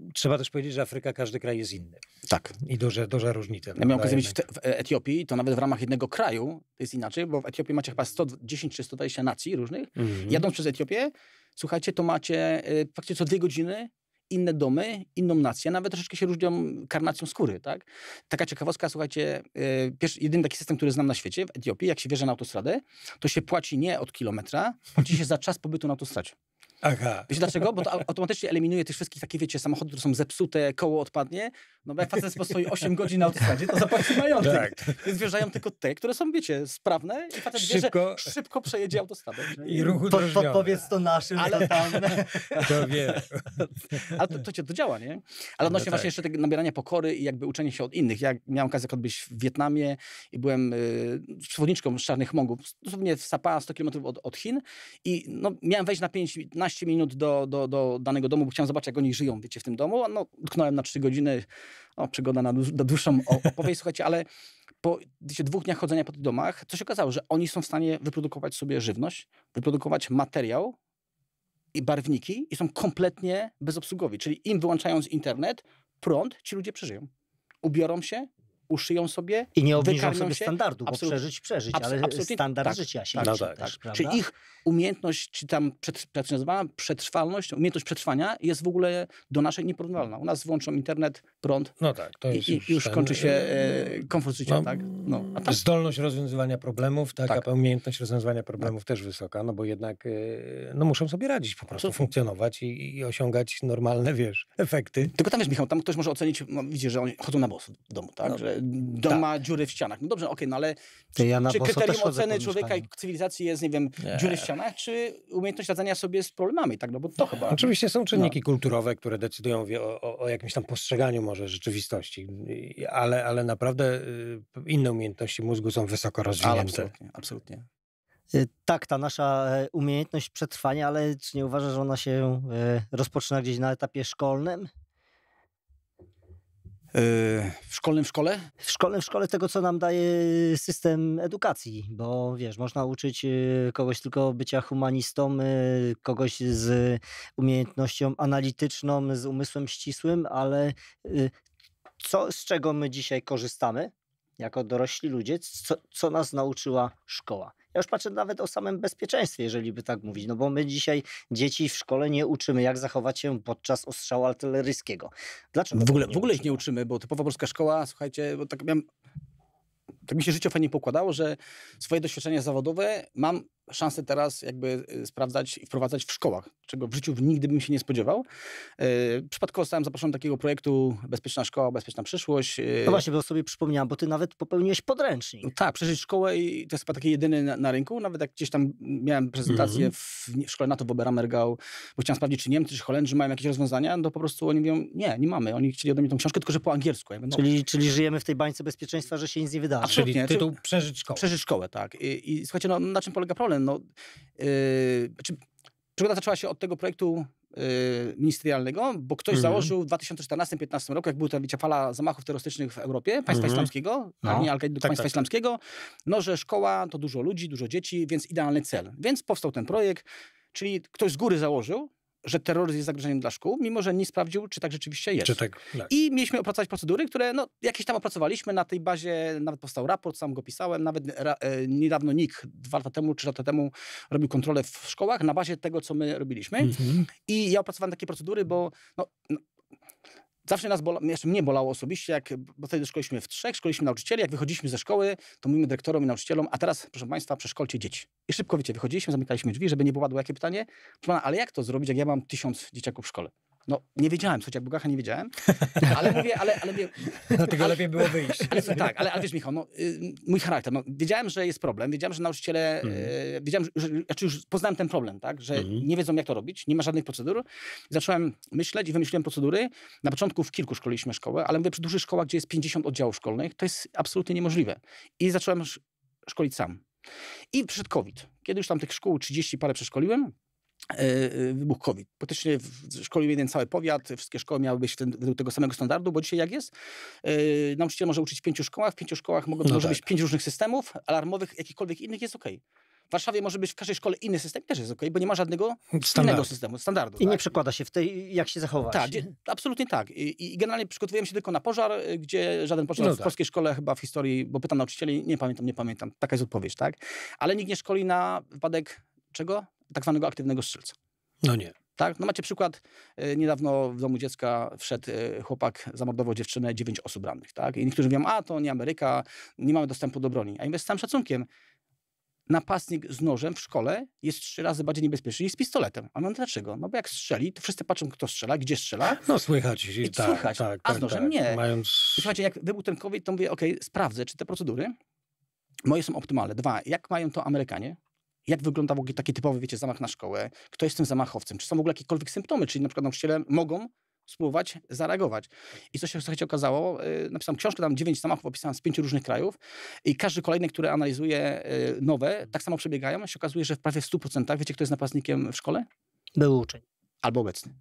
e, trzeba też powiedzieć, że Afryka, każdy kraj jest inny. Tak. I duża, duża różnica. Ja miałem okazję być w, te, w Etiopii, to nawet w ramach jednego kraju jest inaczej, bo w Etiopii macie chyba 110 czy 120 nacji różnych. Mhm. Jadąc przez Etiopię, słuchajcie, to macie e, faktycznie co dwie godziny inne domy, inną nację, nawet troszeczkę się różnią karnacją skóry, tak? Taka ciekawostka, słuchajcie, e, pierwszy, jedyny taki system, który znam na świecie, w Etiopii, jak się wjeżdża na autostradę, to się płaci nie od kilometra, płaci się za czas pobytu na autostradzie. Aha. Wiesz dlaczego? Bo to automatycznie eliminuje tych wszystkich takie, wiecie, samochody, które są zepsute, koło odpadnie. No bo jak facet postoi 8 godzin na autostradzie, to zapłaci majątek. Tak. Więc wjeżdżają tylko te, które są, wiecie, sprawne i facet szybko, wie, że szybko przejedzie autostradę. I ruchu po, po, Powiedz to naszym, ale tam... To wie. Ale to, to, to, to działa, nie? Ale odnośnie no tak. właśnie jeszcze tego nabierania pokory i jakby uczenie się od innych. Ja miałem okazję odbyć w Wietnamie i byłem y, przewodniczką z Czarnych Mongów, dosłownie w Sapa, 100 km od, od Chin i no, miałem wejść na 5, na 15 minut do, do, do danego domu, bo chciałem zobaczyć, jak oni żyją, wiecie, w tym domu. No, utknąłem na 3 godziny. O, przygoda na, na dłuższą opowieść, słuchajcie, ale po wiecie, dwóch dniach chodzenia po tych domach, co się okazało, że oni są w stanie wyprodukować sobie żywność, wyprodukować materiał i barwniki i są kompletnie bezobsługowi. Czyli im wyłączając internet, prąd, ci ludzie przeżyją. Ubiorą się, uszyją sobie i nie obniżą sobie się. standardu, bo Absolut, przeżyć, przeżyć, ale tak. standard tak, życia się tak, liczy tak, też, tak. Czy ich umiejętność, czy tam przed, jak nazywa, przetrwalność, umiejętność przetrwania jest w ogóle do naszej nieporównywalna. U nas włączą internet, prąd no tak, to jest i, już, i już ten, kończy się e, e, komfort życia. No, tak? No, a tak? Zdolność rozwiązywania problemów, ta tak. tak. umiejętność rozwiązywania problemów tak. też wysoka, no bo jednak e, no muszą sobie radzić po prostu, funkcjonować i, i, osiągać normalne, wiesz, efekty. Tylko tam wiesz, Michał, tam ktoś może ocenić, no, widzi, że oni chodzą na boso w domu, tak? No. Że dom ma tak. dziury w ścianach. No dobrze, okej, okay, no ale czy, ja czy kryterium oceny człowieka i cywilizacji jest, nie wiem, nie. dziury w ścianach, czy umiejętność radzenia sobie z problemami, tak? No bo to chyba... Oczywiście są no. czynniki no. kulturowe, które decydują o, o, o, jakimś tam postrzeganiu może rzeczywistości, ale, ale naprawdę y, inne umiejętności mózgu są wysoko rozwinięte. absolutnie, absolutnie. Y, tak, ta nasza e, umiejętność przetrwania, ale czy nie uważasz, że ona się e, rozpoczyna gdzieś na etapie szkolnym? W szkolnym w szkole? W szkolnym w szkole tego, co nam daje system edukacji, bo wiesz, można uczyć y, kogoś tylko bycia humanistą, y, kogoś z umiejętnością analityczną, z umysłem ścisłym, ale y, co, z czego my dzisiaj korzystamy? jako dorośli ludzie, co, co nas nauczyła szkoła. Ja już patrzę nawet o samym bezpieczeństwie, jeżeli by tak mówić, no bo my dzisiaj dzieci w szkole nie uczymy, jak zachować się podczas ostrzału artyleryjskiego. Dlaczego? No w ogóle, w ogóle ich nie uczymy, bo typowa polska szkoła, słuchajcie, bo tak miałem tak mi się życie fajnie pokładało, że swoje doświadczenia zawodowe mam szansę teraz jakby y, sprawdzać i wprowadzać w szkołach, czego w życiu nigdy bym się nie spodziewał. Y, przypadkowo zostałem zaproszony do takiego projektu Bezpieczna Szkoła, Bezpieczna Przyszłość. Y, no właśnie, bo sobie przypomniałem, bo ty nawet popełniłeś podręcznik. No tak, przeżyć szkołę i to jest chyba taki jedyny na, na rynku. Nawet jak gdzieś tam miałem prezentację mm -hmm. w, w szkole NATO w Oberammergau, bo chciałem sprawdzić, czy Niemcy, czy Holendrzy mają jakieś rozwiązania, to no po prostu oni mówią, nie, nie mamy. Oni chcieli ode mnie tą książkę, tylko że po angielsku. no, czyli, czyli żyjemy w tej bańce bezpieczeństwa, że się nic nie wydarzy. Czyli tytuł Przeżyć Szkołę. Przeżyć Szkołę, tak. I, i słuchajcie, no, na czym polega problem? problem. No, yy, znaczy, przygoda zaczęła się od tego projektu yy, ministerialnego, bo ktoś mhm. założył w 2014-2015 roku, jak była ta fala zamachów terrorystycznych w Europie, państwa mhm. islamskiego, no. al tak, państwa tak, tak. islamskiego, no że szkoła to dużo ludzi, dużo dzieci, więc idealny cel. Więc powstał ten projekt, czyli ktoś z góry założył, że terroryzm jest zagrożeniem dla szkół, mimo że nie sprawdził, czy tak rzeczywiście jest. Czy tak, tak. I mieliśmy opracować procedury, które no, jakieś tam opracowaliśmy, na tej bazie nawet powstał raport, sam go pisałem, nawet e, e, niedawno NIK dwa lata temu, trzy lata temu robił kontrolę w szkołach na bazie tego, co my robiliśmy. Mhm. I ja opracowałem takie procedury, bo no, no Zawsze nas bolało, jeszcze mnie bolało osobiście, jak, bo wtedy szkoliliśmy w trzech, szkoliliśmy nauczycieli, jak wychodziliśmy ze szkoły, to mówimy dyrektorom i nauczycielom, a teraz, proszę Państwa, przeszkolcie dzieci. I szybko, wiecie, wychodziliśmy, zamykaliśmy drzwi, żeby nie było jakie pytanie, proszę pana, ale jak to zrobić, jak ja mam tysiąc dzieciaków w szkole? No, nie wiedziałem, słuchaj, jak Bogacha nie wiedziałem, ale mówię, ale... ale mówię, Dlatego ale, lepiej było wyjść. Ale, tak, ale, ale wiesz Michał, no, y, mój charakter, no, wiedziałem, że jest problem, wiedziałem, że nauczyciele, mm. y, mhm. wiedziałem, że, znaczy już poznałem ten problem, tak, że mm. nie wiedzą jak to robić, nie ma żadnych procedur. Zacząłem myśleć i wymyśliłem procedury. Na początku w kilku szkoliliśmy szkołę, ale mówię, przy dużych szkołach, gdzie jest 50 oddziałów szkolnych, to jest absolutnie niemożliwe. I zacząłem szkolić sam. I przyszedł COVID. Kiedy już tam tych szkół 30 parę przeszkoliłem, E, e, wybuch COVID. Praktycznie szkolił jeden cały powiat, wszystkie szkoły miały być ten, według tego samego standardu, bo dzisiaj jak jest? Yy, nauczyciel może uczyć w pięciu szkołach, w pięciu szkołach mogą, no może tak. być pięć różnych systemów alarmowych, jakichkolwiek innych jest okej. Okay. W Warszawie może być w każdej szkole inny system też jest ok, bo nie ma żadnego Standard. innego systemu, standardu. I tak? nie przekłada się w tej, jak się zachować. Tak, absolutnie tak. I, I, generalnie przygotowujemy się tylko na pożar, gdzie żaden pożar no w tak. polskiej szkole chyba w historii, bo pytam nauczycieli, nie pamiętam, nie pamiętam. Taka jest odpowiedź, tak? Ale nikt nie szkoli na wypadek czego? tak zwanego aktywnego strzelca. No nie. Tak? No macie przykład, y, niedawno w domu dziecka wszedł y, chłopak, zamordował dziewczynę, dziewięć osób rannych. Tak? I niektórzy mówią, a to nie Ameryka, nie mamy dostępu do broni. A im z całym szacunkiem, napastnik z nożem w szkole jest trzy razy bardziej niebezpieczny niż z pistoletem. A no dlaczego? No bo jak strzeli, to wszyscy patrzą, kto strzela, gdzie strzela. No słychać. I tak, słychać, tak, a z tak, nożem tak, nie. Mając... Słuchajcie, jak wybuchł ten COVID, to mówię, okej, okay, sprawdzę, czy te procedury moje są optymalne. Dwa, jak mają to Amerykanie? jak wygląda w ogóle taki typowy, wiecie, zamach na szkołę, kto jest tym zamachowcem, czy są w ogóle jakiekolwiek symptomy, czyli na przykład nauczyciele mogą spróbować zareagować. I co się słuchajcie okazało, yy, napisałem książkę, tam dziewięć zamachów opisałem z pięciu różnych krajów i każdy kolejny, który analizuje yy, nowe, tak samo przebiegają, się okazuje, że w prawie 100% wiecie, kto jest napastnikiem w szkole? Był uczeń. Albo obecny.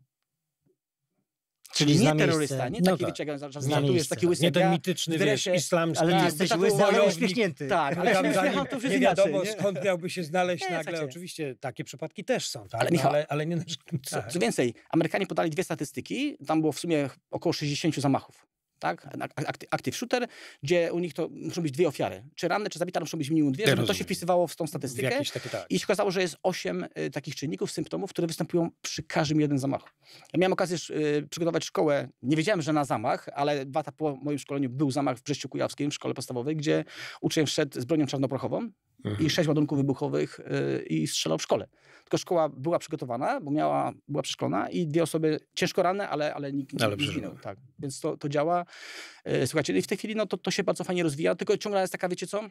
Czyli nie terrorysta, no tak. miejsce. Tak. nie taki no wyciekający, tak. jest taki łysy. Nie ten mityczny, dresie, wiesz, islamski. Ale nie jesteś łysy, ale uśmiechnięty. Tak, ale tam, to nie wiadomo nie? skąd miałby się znaleźć nie, nagle. Oczywiście takie przypadki też są, tak? ale, no, Michał, ale, ale, nie na co, tak. co więcej, Amerykanie podali dwie statystyki, tam było w sumie około 60 zamachów tak? Akty, active shooter, gdzie u nich to muszą być dwie ofiary. Czy ranne, czy zabite, muszą być minimum dwie, ja żeby rozumiem. to się wpisywało w tą statystykę. W takie, tak. I się okazało, że jest osiem y, takich czynników, symptomów, które występują przy każdym jednym zamachu. Ja miałem okazję y, przygotować szkołę, nie wiedziałem, że na zamach, ale dwa lata po moim szkoleniu był zamach w Brześciu Kujawskim, w szkole podstawowej, gdzie uczeń wszedł z bronią czarnoprochową i mhm. sześć ładunków wybuchowych y, i strzelał w szkole. Tylko szkoła była przygotowana, bo miała, była przeszkolona i dwie osoby ciężko ranne, ale, ale nikt nie zginął. Tak. Więc to, to działa. Y, słuchajcie, no i w tej chwili no, to, to się bardzo fajnie rozwija, tylko ciągle jest taka, wiecie co?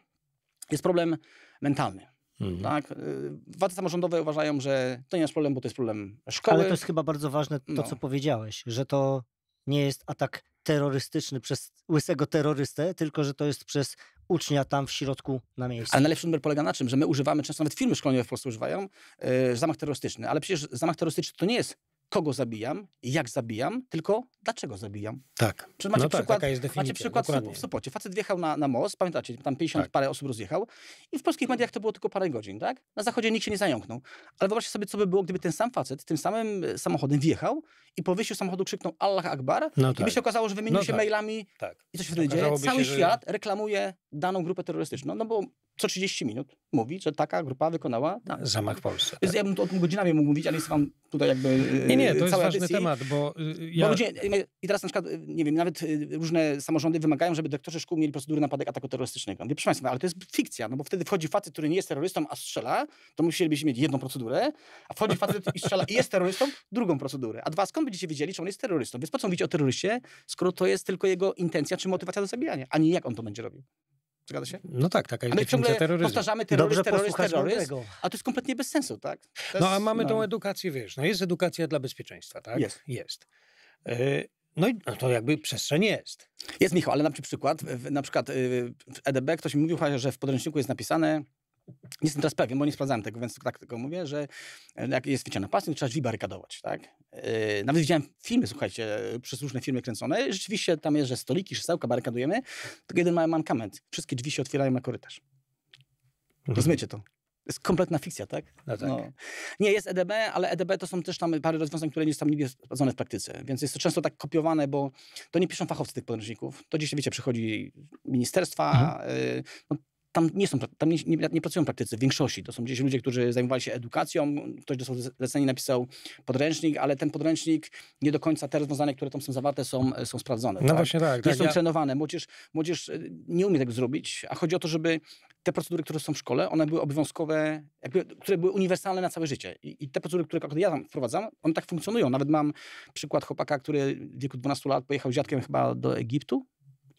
Jest problem mentalny. Mhm. Tak? Y, władze samorządowe uważają, że to nie jest problem, bo to jest problem szkoły. Ale to jest chyba bardzo ważne to, no. co powiedziałeś, że to nie jest atak terrorystyczny przez łysego terrorystę, tylko że to jest przez ucznia tam w środku na miejscu. Ale najlepszy numer polega na czym? Że my używamy, często nawet firmy szkoleniowe w Polsce używają, yy, zamach terrorystyczny. Ale przecież zamach terrorystyczny to nie jest kogo zabijam, jak zabijam, tylko dlaczego zabijam. Tak. Czy macie no tak, przykład, macie przykład dokładnie. w Sopocie. Facet wjechał na, na most, pamiętacie, tam 50 tak. parę osób rozjechał i w polskich mediach to było tylko parę godzin, tak? Na zachodzie nikt się nie zająknął. Ale wyobraźcie sobie, co by było, gdyby ten sam facet tym samym e, samochodem wjechał i po wyjściu samochodu krzyknął Allah Akbar no i tak. by się okazało, że wymienił no się tak. mailami tak. i coś wtedy dzieje? Cały się, że... świat reklamuje daną grupę terrorystyczną, no bo co 30 minut mówi, że taka grupa wykonała... Tak. Zamach w Polsce. Tak. Ja bym o tym godzinami mógł mówić, ale nie wam tutaj jakby... Nie, nie, to y, jest ważny edycji. temat, bo... Y, ja... bo ludzie, y, I teraz na przykład, nie wiem, nawet różne samorządy wymagają, żeby dyrektorzy szkół mieli procedury napadek ataku terrorystycznego. Mówię, proszę Państwa, ale to jest fikcja, no bo wtedy wchodzi facet, który nie jest terrorystą, a strzela, to musielibyśmy mieć jedną procedurę, a wchodzi facet i strzela i jest terrorystą, drugą procedurę. A dwa, skąd będziecie wiedzieli, czy on jest terrorystą? Więc po co mówić o terroryście, skoro to jest tylko jego intencja czy motywacja do zabijania, a nie jak on to będzie robił. Zgadza się? No tak, taka jest definicja terroryzmu. powtarzamy terroryzm, Dobrze terroryzm, terroryzm, a to jest kompletnie bez sensu, tak? No, jest, no a mamy no. tą edukację, wiesz, no jest edukacja dla bezpieczeństwa, tak? Jest. Jest. Y no i no to jakby przestrzeń jest. Jest, Michał, ale na przykład, na przykład y, w EDB ktoś mi mówił, że w podręczniku jest napisane, nie jestem teraz pewien, bo nie sprawdzałem tego, więc tak tylko mówię, że e, jak jest wyciągnięta to trzeba drzwi barykadować, tak? Yy, nawet widziałem filmy, słuchajcie, e, przez różne firmy kręcone. Rzeczywiście tam jest, że stoliki, szesełka barykadujemy, tylko jeden mały mankament. Wszystkie drzwi się otwierają na korytarz. Mhm. Rozumiecie to? To jest kompletna fikcja, tak? No tak. No. Nie, jest EDB, ale EDB to są też tam parę rozwiązań, które nie są nigdy sprawdzone w praktyce. Więc jest to często tak kopiowane, bo to nie piszą fachowcy tych podręczników. To gdzieś, wiecie, przychodzi ministerstwa. Mhm. no, tam nie są, tam nie, nie, nie, pracują praktycy w większości. To są gdzieś ludzie, którzy zajmowali się edukacją, ktoś dostał zlecenie, napisał podręcznik, ale ten podręcznik nie do końca te rozwiązania, które tam są zawarte, są, są sprawdzone. No tak? właśnie tak. Nie tak, są ja... trenowane. Młodzież, młodzież e, nie umie tak zrobić, a chodzi o to, żeby te procedury, które są w szkole, one były obowiązkowe, jakby, które były uniwersalne na całe życie. I, I, te procedury, które ja tam wprowadzam, one tak funkcjonują. Nawet mam przykład chłopaka, który w wieku 12 lat pojechał z dziadkiem chyba do Egiptu,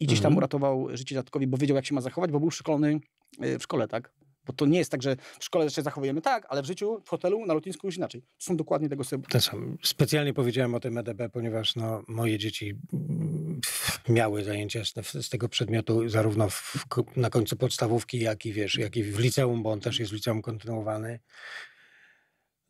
i gdzieś tam mhm. uratował życie dziadkowi, bo wiedział, jak się ma zachować, bo był szkolony e, w szkole, tak? Bo to nie jest tak, że w szkole się zachowujemy tak, ale w życiu, w hotelu, na lotnisku już inaczej. Są dokładnie tego sobie. To są. Specjalnie powiedziałem o tym EDB, ponieważ no, moje dzieci mm, miały zajęcia z, z tego przedmiotu zarówno w, na końcu podstawówki, jak i wiesz, jak i w liceum, bo on też jest liceum kontynuowany.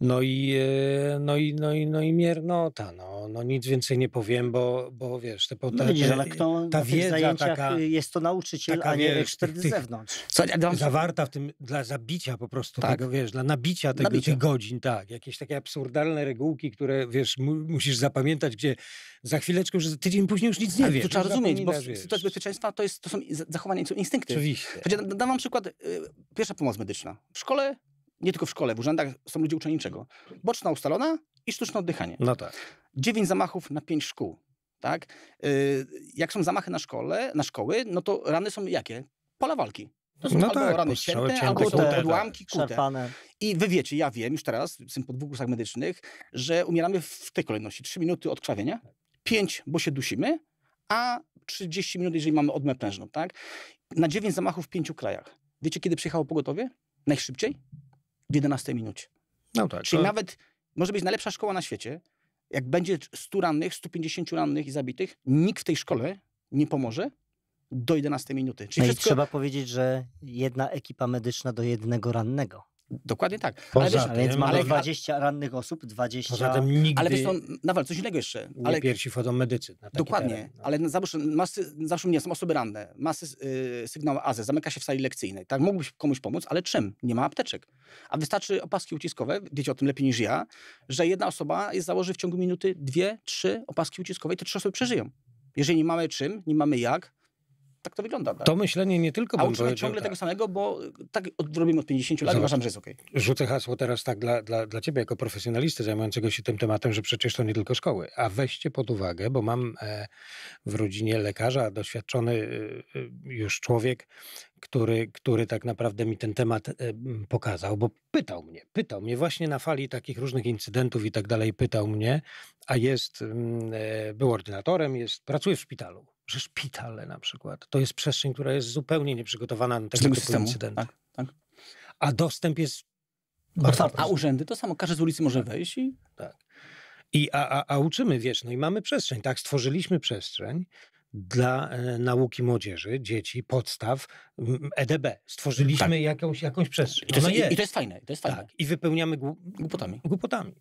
No, e, no i, no i, no i, no i miernota, no, no nic więcej nie powiem, bo, bo wiesz, te, no ale kto ta wiedza taka, y, jest to nauczyciel, taka, a nie ekspert z zewnątrz. Co, zawarta w tym, dla zabicia po prostu tak. tego, wiesz, dla nabicia, tego, nabicia. tych godzin, tak. Jakieś takie absurdalne regułki, które, wiesz, mu, musisz zapamiętać, gdzie za chwileczkę, że tydzień później już nic nie wiesz. To trzeba rozumieć, bo sytuacja bezpieczeństwa to, jest, to są zachowania, są instynkty. Oczywiście. Chodź, dam wam przykład, y, pierwsza pomoc medyczna. W szkole nie tylko w szkole, w urzędach są ludzie uczenniczego. Boczna ustalona i sztuczne oddychanie. No tak. Dziewięć zamachów na pięć szkół. Tak? Y, jak są zamachy na szkole, na szkoły, no to rany są jakie? Pola walki. To są no albo tak, rany cięte, cięte, albo kute, tak. odłamki kute. Szarpane. I wy wiecie, ja wiem już teraz, jestem po dwóch kursach medycznych, że umieramy w tej kolejności. trzy minuty od krzawienia, pięć, bo się dusimy, a 30 minut, jeżeli mamy odmę prężną. Tak? Na dziewięć zamachów w pięciu krajach. Wiecie, kiedy przyjechało pogotowie? Najszybciej? w 11 minucie. No tak. Czyli to... nawet może być najlepsza szkoła na świecie. Jak będzie 100 rannych, 150 rannych i zabitych, nikt w tej szkole nie pomoże do 11 minuty. Czyli no wszystko... i trzeba powiedzieć, że jedna ekipa medyczna do jednego rannego. Dokładnie tak. Poza ale wiesz, tym, ale, 20 rannych osób, 20... Poza tym nigdy ale wiesz, no, nawal, coś innego jeszcze. Ale... Nie pierwsi wchodzą medycy. Dokładnie, teren, no. ale zawsze, masy, zawsze nie są osoby ranne. Masy yy, sygnał AZE, zamyka się w sali lekcyjnej. Tak, mógłbyś komuś pomóc, ale czym? Nie ma apteczek. A wystarczy opaski uciskowe, wiecie o tym lepiej niż ja, że jedna osoba jest, założy w ciągu minuty dwie, trzy opaski uciskowe i te trzy osoby przeżyją. Jeżeli nie mamy czym, nie mamy jak, tak to wygląda. Tak? To myślenie nie tylko... A uczymy ciągle tak. tego samego, bo tak robimy od 50 lat, i uważam, że jest okej. Okay. Rzucę hasło teraz tak dla, dla, dla ciebie, jako profesjonalisty zajmującego się tym tematem, że przecież to nie tylko szkoły. A weźcie pod uwagę, bo mam e, w rodzinie lekarza, doświadczony e, już człowiek, który, który tak naprawdę mi ten temat pokazał, bo pytał mnie, pytał mnie właśnie na fali takich różnych incydentów i tak dalej, pytał mnie, a jest, mm, był ordynatorem, jest, pracuje w szpitalu że szpitale na przykład to jest przestrzeń, która jest zupełnie nieprzygotowana na tego typu incydenty. Tak, tak. A dostęp jest no otwarty. A urzędy to samo, każdy z ulicy może wejść i... Tak. I, a, a, a uczymy, wiesz, no i mamy przestrzeń, tak? Stworzyliśmy przestrzeń dla e, nauki młodzieży, dzieci, podstaw, EDB. Stworzyliśmy tak. jakąś, jakąś przestrzeń. I to, jest, i, I to, jest, fajne. I to jest fajne. Tak. I wypełniamy głu... głupotami. głupotami.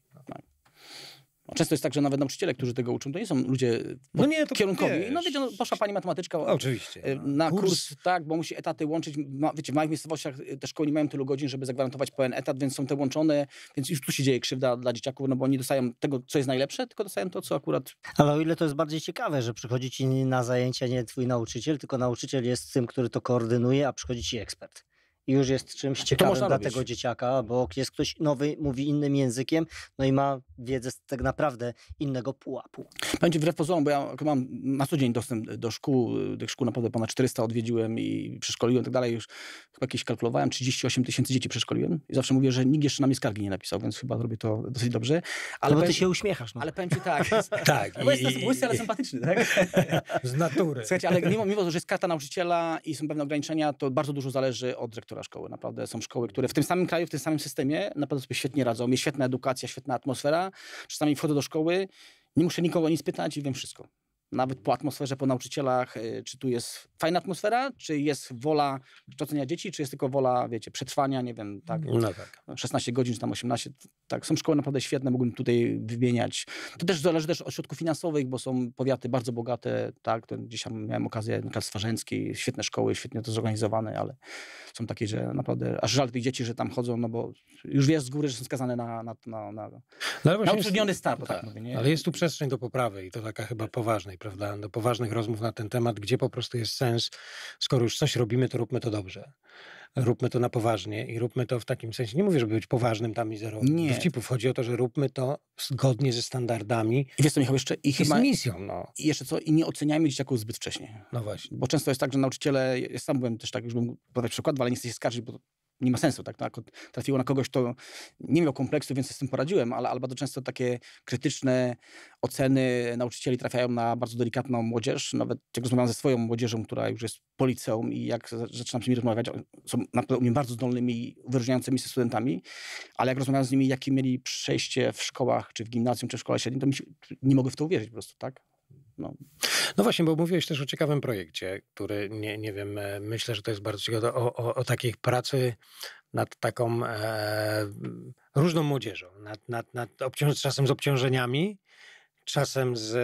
Często jest tak, że nawet nauczyciele, którzy tego uczą, to nie są ludzie no nie, to kierunkowi. Wiesz. No wiecie, no, poszła pani matematyczka no, Oczywiście. E, na kurs. kurs. tak, bo musi etaty łączyć. Ma, wiecie, w małych miejscowościach e, te szkoły nie mają tylu godzin, żeby zagwarantować pełen etat, więc są te łączone, więc już tu się dzieje krzywda dla dzieciaków, no bo oni dostają tego, co jest najlepsze, tylko dostają to, co akurat... Ale o ile to jest bardziej ciekawe, że przychodzi ci na zajęcia nie twój nauczyciel, tylko nauczyciel jest tym, który to koordynuje, a przychodzi ci ekspert już jest czymś ciekawym dla robić. tego dzieciaka, bo jest ktoś nowy, mówi innym językiem, no i ma wiedzę z tak naprawdę innego pułapu. Będzie wbrew pozorom, bo ja mam na co dzień dostęp do szkół, tych szkół naprawdę ponad 400 odwiedziłem i przeszkoliłem i tak dalej, już chyba jakieś kalkulowałem, 38 tysięcy dzieci przeszkoliłem i zawsze mówię, że nikt jeszcze na mnie skargi nie napisał, więc chyba robię to dosyć dobrze. Ale no bo ty się uśmiechasz. No. Ale powiem ci tak. tak. No bo i, jestem ale sympatyczny, tak? Z natury. Słuchajcie, ale mimo, mimo, że jest karta nauczyciela i są pewne ograniczenia, to bardzo dużo zależy od dyrektora szkoły. Naprawdę są szkoły, które w tym samym kraju, w tym samym systemie naprawdę sobie świetnie radzą. Jest świetna edukacja, świetna atmosfera. Czasami wchodzę do szkoły, nie muszę nikogo nic pytać i wiem wszystko nawet po atmosferze, po nauczycielach, y, czy tu jest fajna atmosfera, czy jest wola kształcenia dzieci, czy jest tylko wola, wiecie, przetrwania, nie wiem, tak, no tak. 16 godzin, czy tam 18, tak, są szkoły naprawdę świetne, mógłbym tutaj wymieniać. To też zależy też od środków finansowych, bo są powiaty bardzo bogate, tak, gdzieś dzisiaj miałem okazję, na Stwarzeński, świetne szkoły, świetnie to zorganizowane, ale są takie, że naprawdę, aż żal tych dzieci, że tam chodzą, no bo już wiesz z góry, że są skazane na, na, na, na, no, na utrudniony start, tak, tak, mówię, Ale jest tu przestrzeń do poprawy i to taka chyba poważna prawda? Do poważnych rozmów na ten temat, gdzie po prostu jest sens, skoro już coś robimy, to róbmy to dobrze. Róbmy to na poważnie i róbmy to w takim sensie. Nie mówię, żeby być poważnym tam i zero nie. dowcipów. Chodzi o to, że róbmy to zgodnie ze standardami. I wiesz co, Michał, jeszcze i, chyba, z misją, no. I jeszcze co, i nie oceniajmy dzieciaków zbyt wcześnie. No właśnie. Bo często jest tak, że nauczyciele, ja sam byłem też tak, już bym podać przykład, ale nie chcę się skarżyć, bo nie ma sensu, tak? tak? Trafiło na kogoś, kto nie miał kompleksu, więc z tym poradziłem, ale, ale bardzo często takie krytyczne oceny nauczycieli trafiają na bardzo delikatną młodzież. Nawet jak rozmawiam ze swoją młodzieżą, która już jest policją i jak zaczynam z nimi rozmawiać, są naprawdę u bardzo zdolnymi, wyróżniającymi się studentami, ale jak rozmawiam z nimi, jakie mieli przejście w szkołach, czy w gimnazjum, czy w szkole średniej, to się, nie mogę w to uwierzyć po prostu, tak? No. no. właśnie, bo mówiłeś też o ciekawym projekcie, który nie, nie wiem, e, myślę, że to jest bardzo ciekawe, o, o, o takiej pracy nad taką e, różną młodzieżą, nad, nad, nad obciąż, czasem z obciążeniami, czasem z,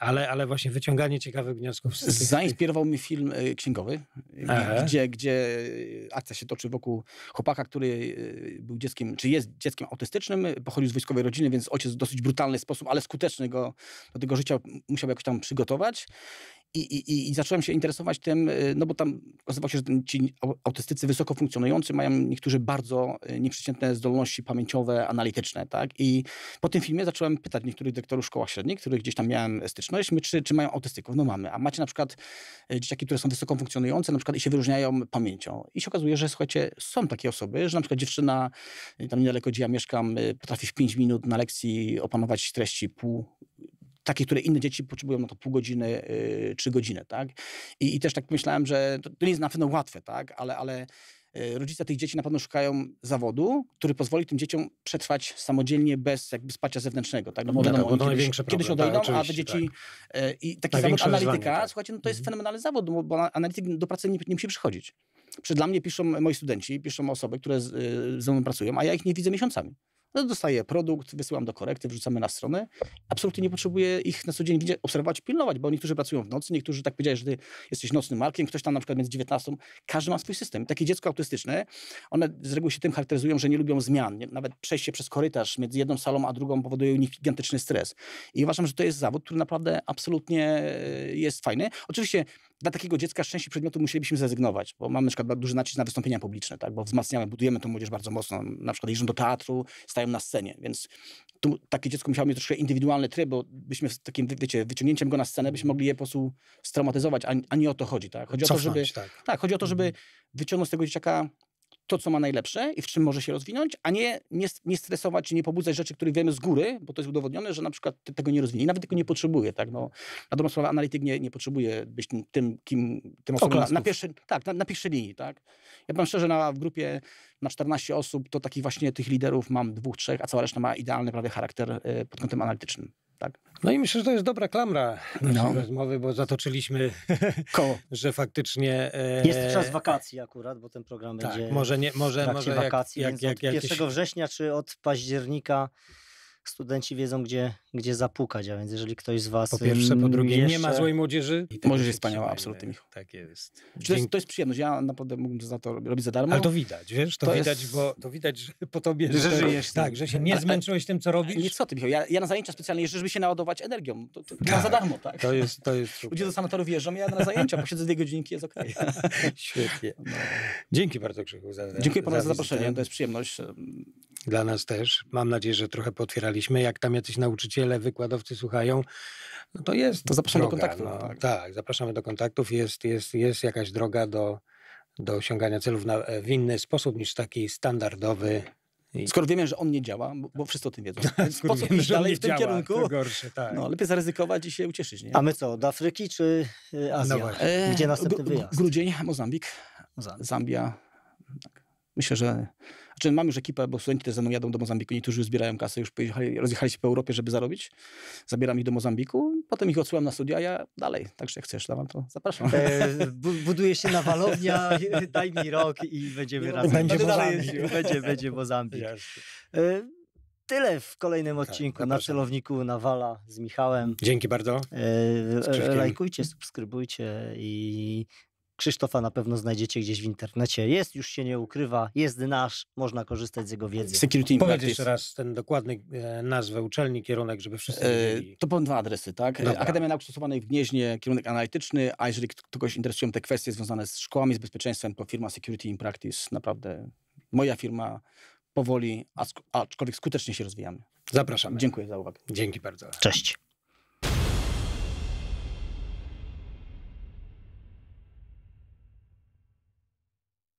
ale, ale właśnie wyciąganie ciekawych wniosków. Z Zainspirował mnie film y, księgowy, y, gdzie, gdzie y, akcja się toczy wokół chłopaka, który był dzieckiem, czy jest dzieckiem autystycznym, pochodził z wojskowej rodziny, więc ojciec w dosyć brutalny sposób, ale skuteczny go do tego życia musiał jakoś tam przygotować. I, i, I zacząłem się interesować tym, y, no bo tam okazywało się, że ci autystycy wysoko funkcjonujący mają niektórzy bardzo y, nieprzeciętne zdolności pamięciowe, analityczne, tak? I po tym filmie zacząłem pytać niektórych dyrektorów szkoła średnich, których gdzieś tam miałem styczność, my, czy, czy mają autystyków? No mamy. A macie na przykład y, dzieciaki, które są wysoko funkcjonujące na przykład i się wyróżniają pamięcią. I się okazuje, że słuchajcie, są takie osoby, że na przykład dziewczyna tam niedaleko, gdzie ja mieszkam, potrafi w 5 minut na lekcji opanować treści pół takie, które inne dzieci potrzebują na no to pół godziny y, trzy czy godzinę, tak? I, I, też tak myślałem, że to, nie jest na pewno łatwe, tak? Ale, ale y, rodzice tych dzieci na pewno szukają zawodu, który pozwoli tym dzieciom przetrwać samodzielnie bez jakby wsparcia zewnętrznego. Tak? No, bo no wiadomo, tak, kiedyś, kiedyś tak, odejdą, tak, a te dzieci tak. Y, i taki zawód analityka, tak. słuchajcie, no to jest mhm. fenomenalny zawód, no bo, analityk do pracy nie, nie musi przychodzić. Przed dla mnie piszą moi studenci, piszą osoby, które z, ze mną pracują, a ja ich nie widzę miesiącami. No, dostaję produkt, wysyłam do korekty, wrzucamy na stronę. Absolutnie nie potrzebuję ich na co dzień obserwować, pilnować, bo niektórzy pracują w nocy, niektórzy tak powiedziałeś, że ty jesteś nocnym markiem, ktoś tam na przykład między 19. Każdy ma swój system. I takie dziecko autystyczne, one z reguły się tym charakteryzują, że nie lubią zmian. Nawet przejście przez korytarz między jedną salą a drugą powoduje u nich gigantyczny stres. I uważam, że to jest zawód, który naprawdę absolutnie e, jest fajny. Oczywiście dla takiego dziecka z części przedmiotów musielibyśmy zrezygnować, bo mamy na przykład duży nacisk na wystąpienia publiczne, tak? bo wzmacniamy, budujemy tą młodzież bardzo mocno, na przykład jeżdżą do teatru, stają na scenie, więc tu, takie dziecko musiało mieć troszkę indywidualny tryb, bo byśmy z takim, wiecie, wyciągnięciem go na scenę, byśmy mogli je po prostu straumatyzować, a, a nie o to chodzi, tak? Chodzi Cofnąć, o to, żeby... Tak. tak. chodzi o to, żeby mhm. wyciągnąć z tego dzieciaka to, co ma najlepsze i w czym może się rozwinąć, a nie, nie, nie stresować i nie pobudzać rzeczy, które wiemy z góry, bo to jest udowodnione, że na przykład tego nie rozwinie. nawet tego nie potrzebuje. Tak? No, na dobrą sprawę analityk nie, nie potrzebuje być tym, kim, tym osobą na, na, pierwszy, tak, na, na, pierwszej linii. Tak? Ja powiem szczerze, na, w grupie na 14 osób to takich właśnie tych liderów mam dwóch, trzech, a cała reszta ma idealny prawie charakter y, pod kątem analitycznym. Tak. No i myślę, że to jest dobra klamra no. rozmowy, bo zatoczyliśmy koło, że faktycznie... E... Jest czas wakacji akurat, bo ten program tak, będzie... Może nie, może, może wakacji, jak, jak, jak, od 1 jakieś... września czy od października studenci wiedzą, gdzie, gdzie zapukać, a więc jeżeli ktoś z was... Po pierwsze, po mm, drugie, jeszcze... nie ma złej młodzieży. Tak Młodzież jest wspaniała, absolutnie, Michał. Tak jest. To, jest. to jest przyjemność, ja naprawdę mógłbym za to robić za darmo. Ale to widać, wiesz, to, to widać, jest... bo to widać że po tobie, że, że żyjesz. Tak, że się nie ale, zmęczyłeś tym, co robisz. Nie, co ty, Michał, ja, ja na zajęcia specjalnie jeżdżę, żeby się naładować energią. To, to, tak. za darmo, tak? To jest, to jest Ludzie do sanatorów jeżdżą, ja na zajęcia posiedzę dwie godzinki, jest okej. Okay. Świetnie. No. Dzięki bardzo, Krzychu. Za, Dziękuję panu za, za zaproszenie, to jest przyjemność dla nas też. Mam nadzieję, że trochę potwieraliśmy. Jak tam jacyś nauczyciele, wykładowcy słuchają, no to jest. To zapraszamy droga, do kontaktów. No, tak. tak. zapraszamy do kontaktów. Jest, jest, jest jakaś droga do, do osiągania celów na, w inny sposób niż taki standardowy. Skoro wiemy, że on nie działa, bo, bo wszyscy o tym wiedzą. Więc po co wiemy, że dalej w tym działa, kierunku? Gorsze, tak. no, lepiej zaryzykować i się ucieszyć. Nie? A my co, do Afryki czy Azji? Y, no e, Gdzie następny wyjazd? Grudzień, Mozambik, Mozambik. Zambia. Tak. Myślę, że znaczy, mam już ekipę, bo studenci też ze mną jadą do Mozambiku. Niektórzy już zbierają kasę, już pojechali, rozjechali się po Europie, żeby zarobić. Zabieram ich do Mozambiku, potem ich odsyłam na studia, ja dalej. Także jak chcesz, dawam to, zapraszam. E, buduje się nawalownia, daj mi rok i będziemy razem. Będzie Będzie, będzie Mozambik. E, tyle w kolejnym tak, odcinku tak, na celowniku Nawala z Michałem. Dzięki bardzo. E, lajkujcie, subskrybujcie i Krzysztofa na pewno znajdziecie gdzieś w internecie. Jest, już się nie ukrywa, jest nasz, można korzystać z jego wiedzy. Security in Powiedz jeszcze raz ten dokładny e, nazwę uczelni, kierunek, żeby wszyscy e, to będą dwa adresy, tak? E, Dobra. Akademia Nauk Stosowanych w Gnieźnie, kierunek analityczny, a jeżeli kogoś interesują te kwestie związane z szkołami, z bezpieczeństwem, to firma Security in Practice, naprawdę moja firma powoli, aczkolwiek skutecznie się rozwijamy. Zapraszam. Dziękuję za uwagę. Dzięki bardzo. Cześć.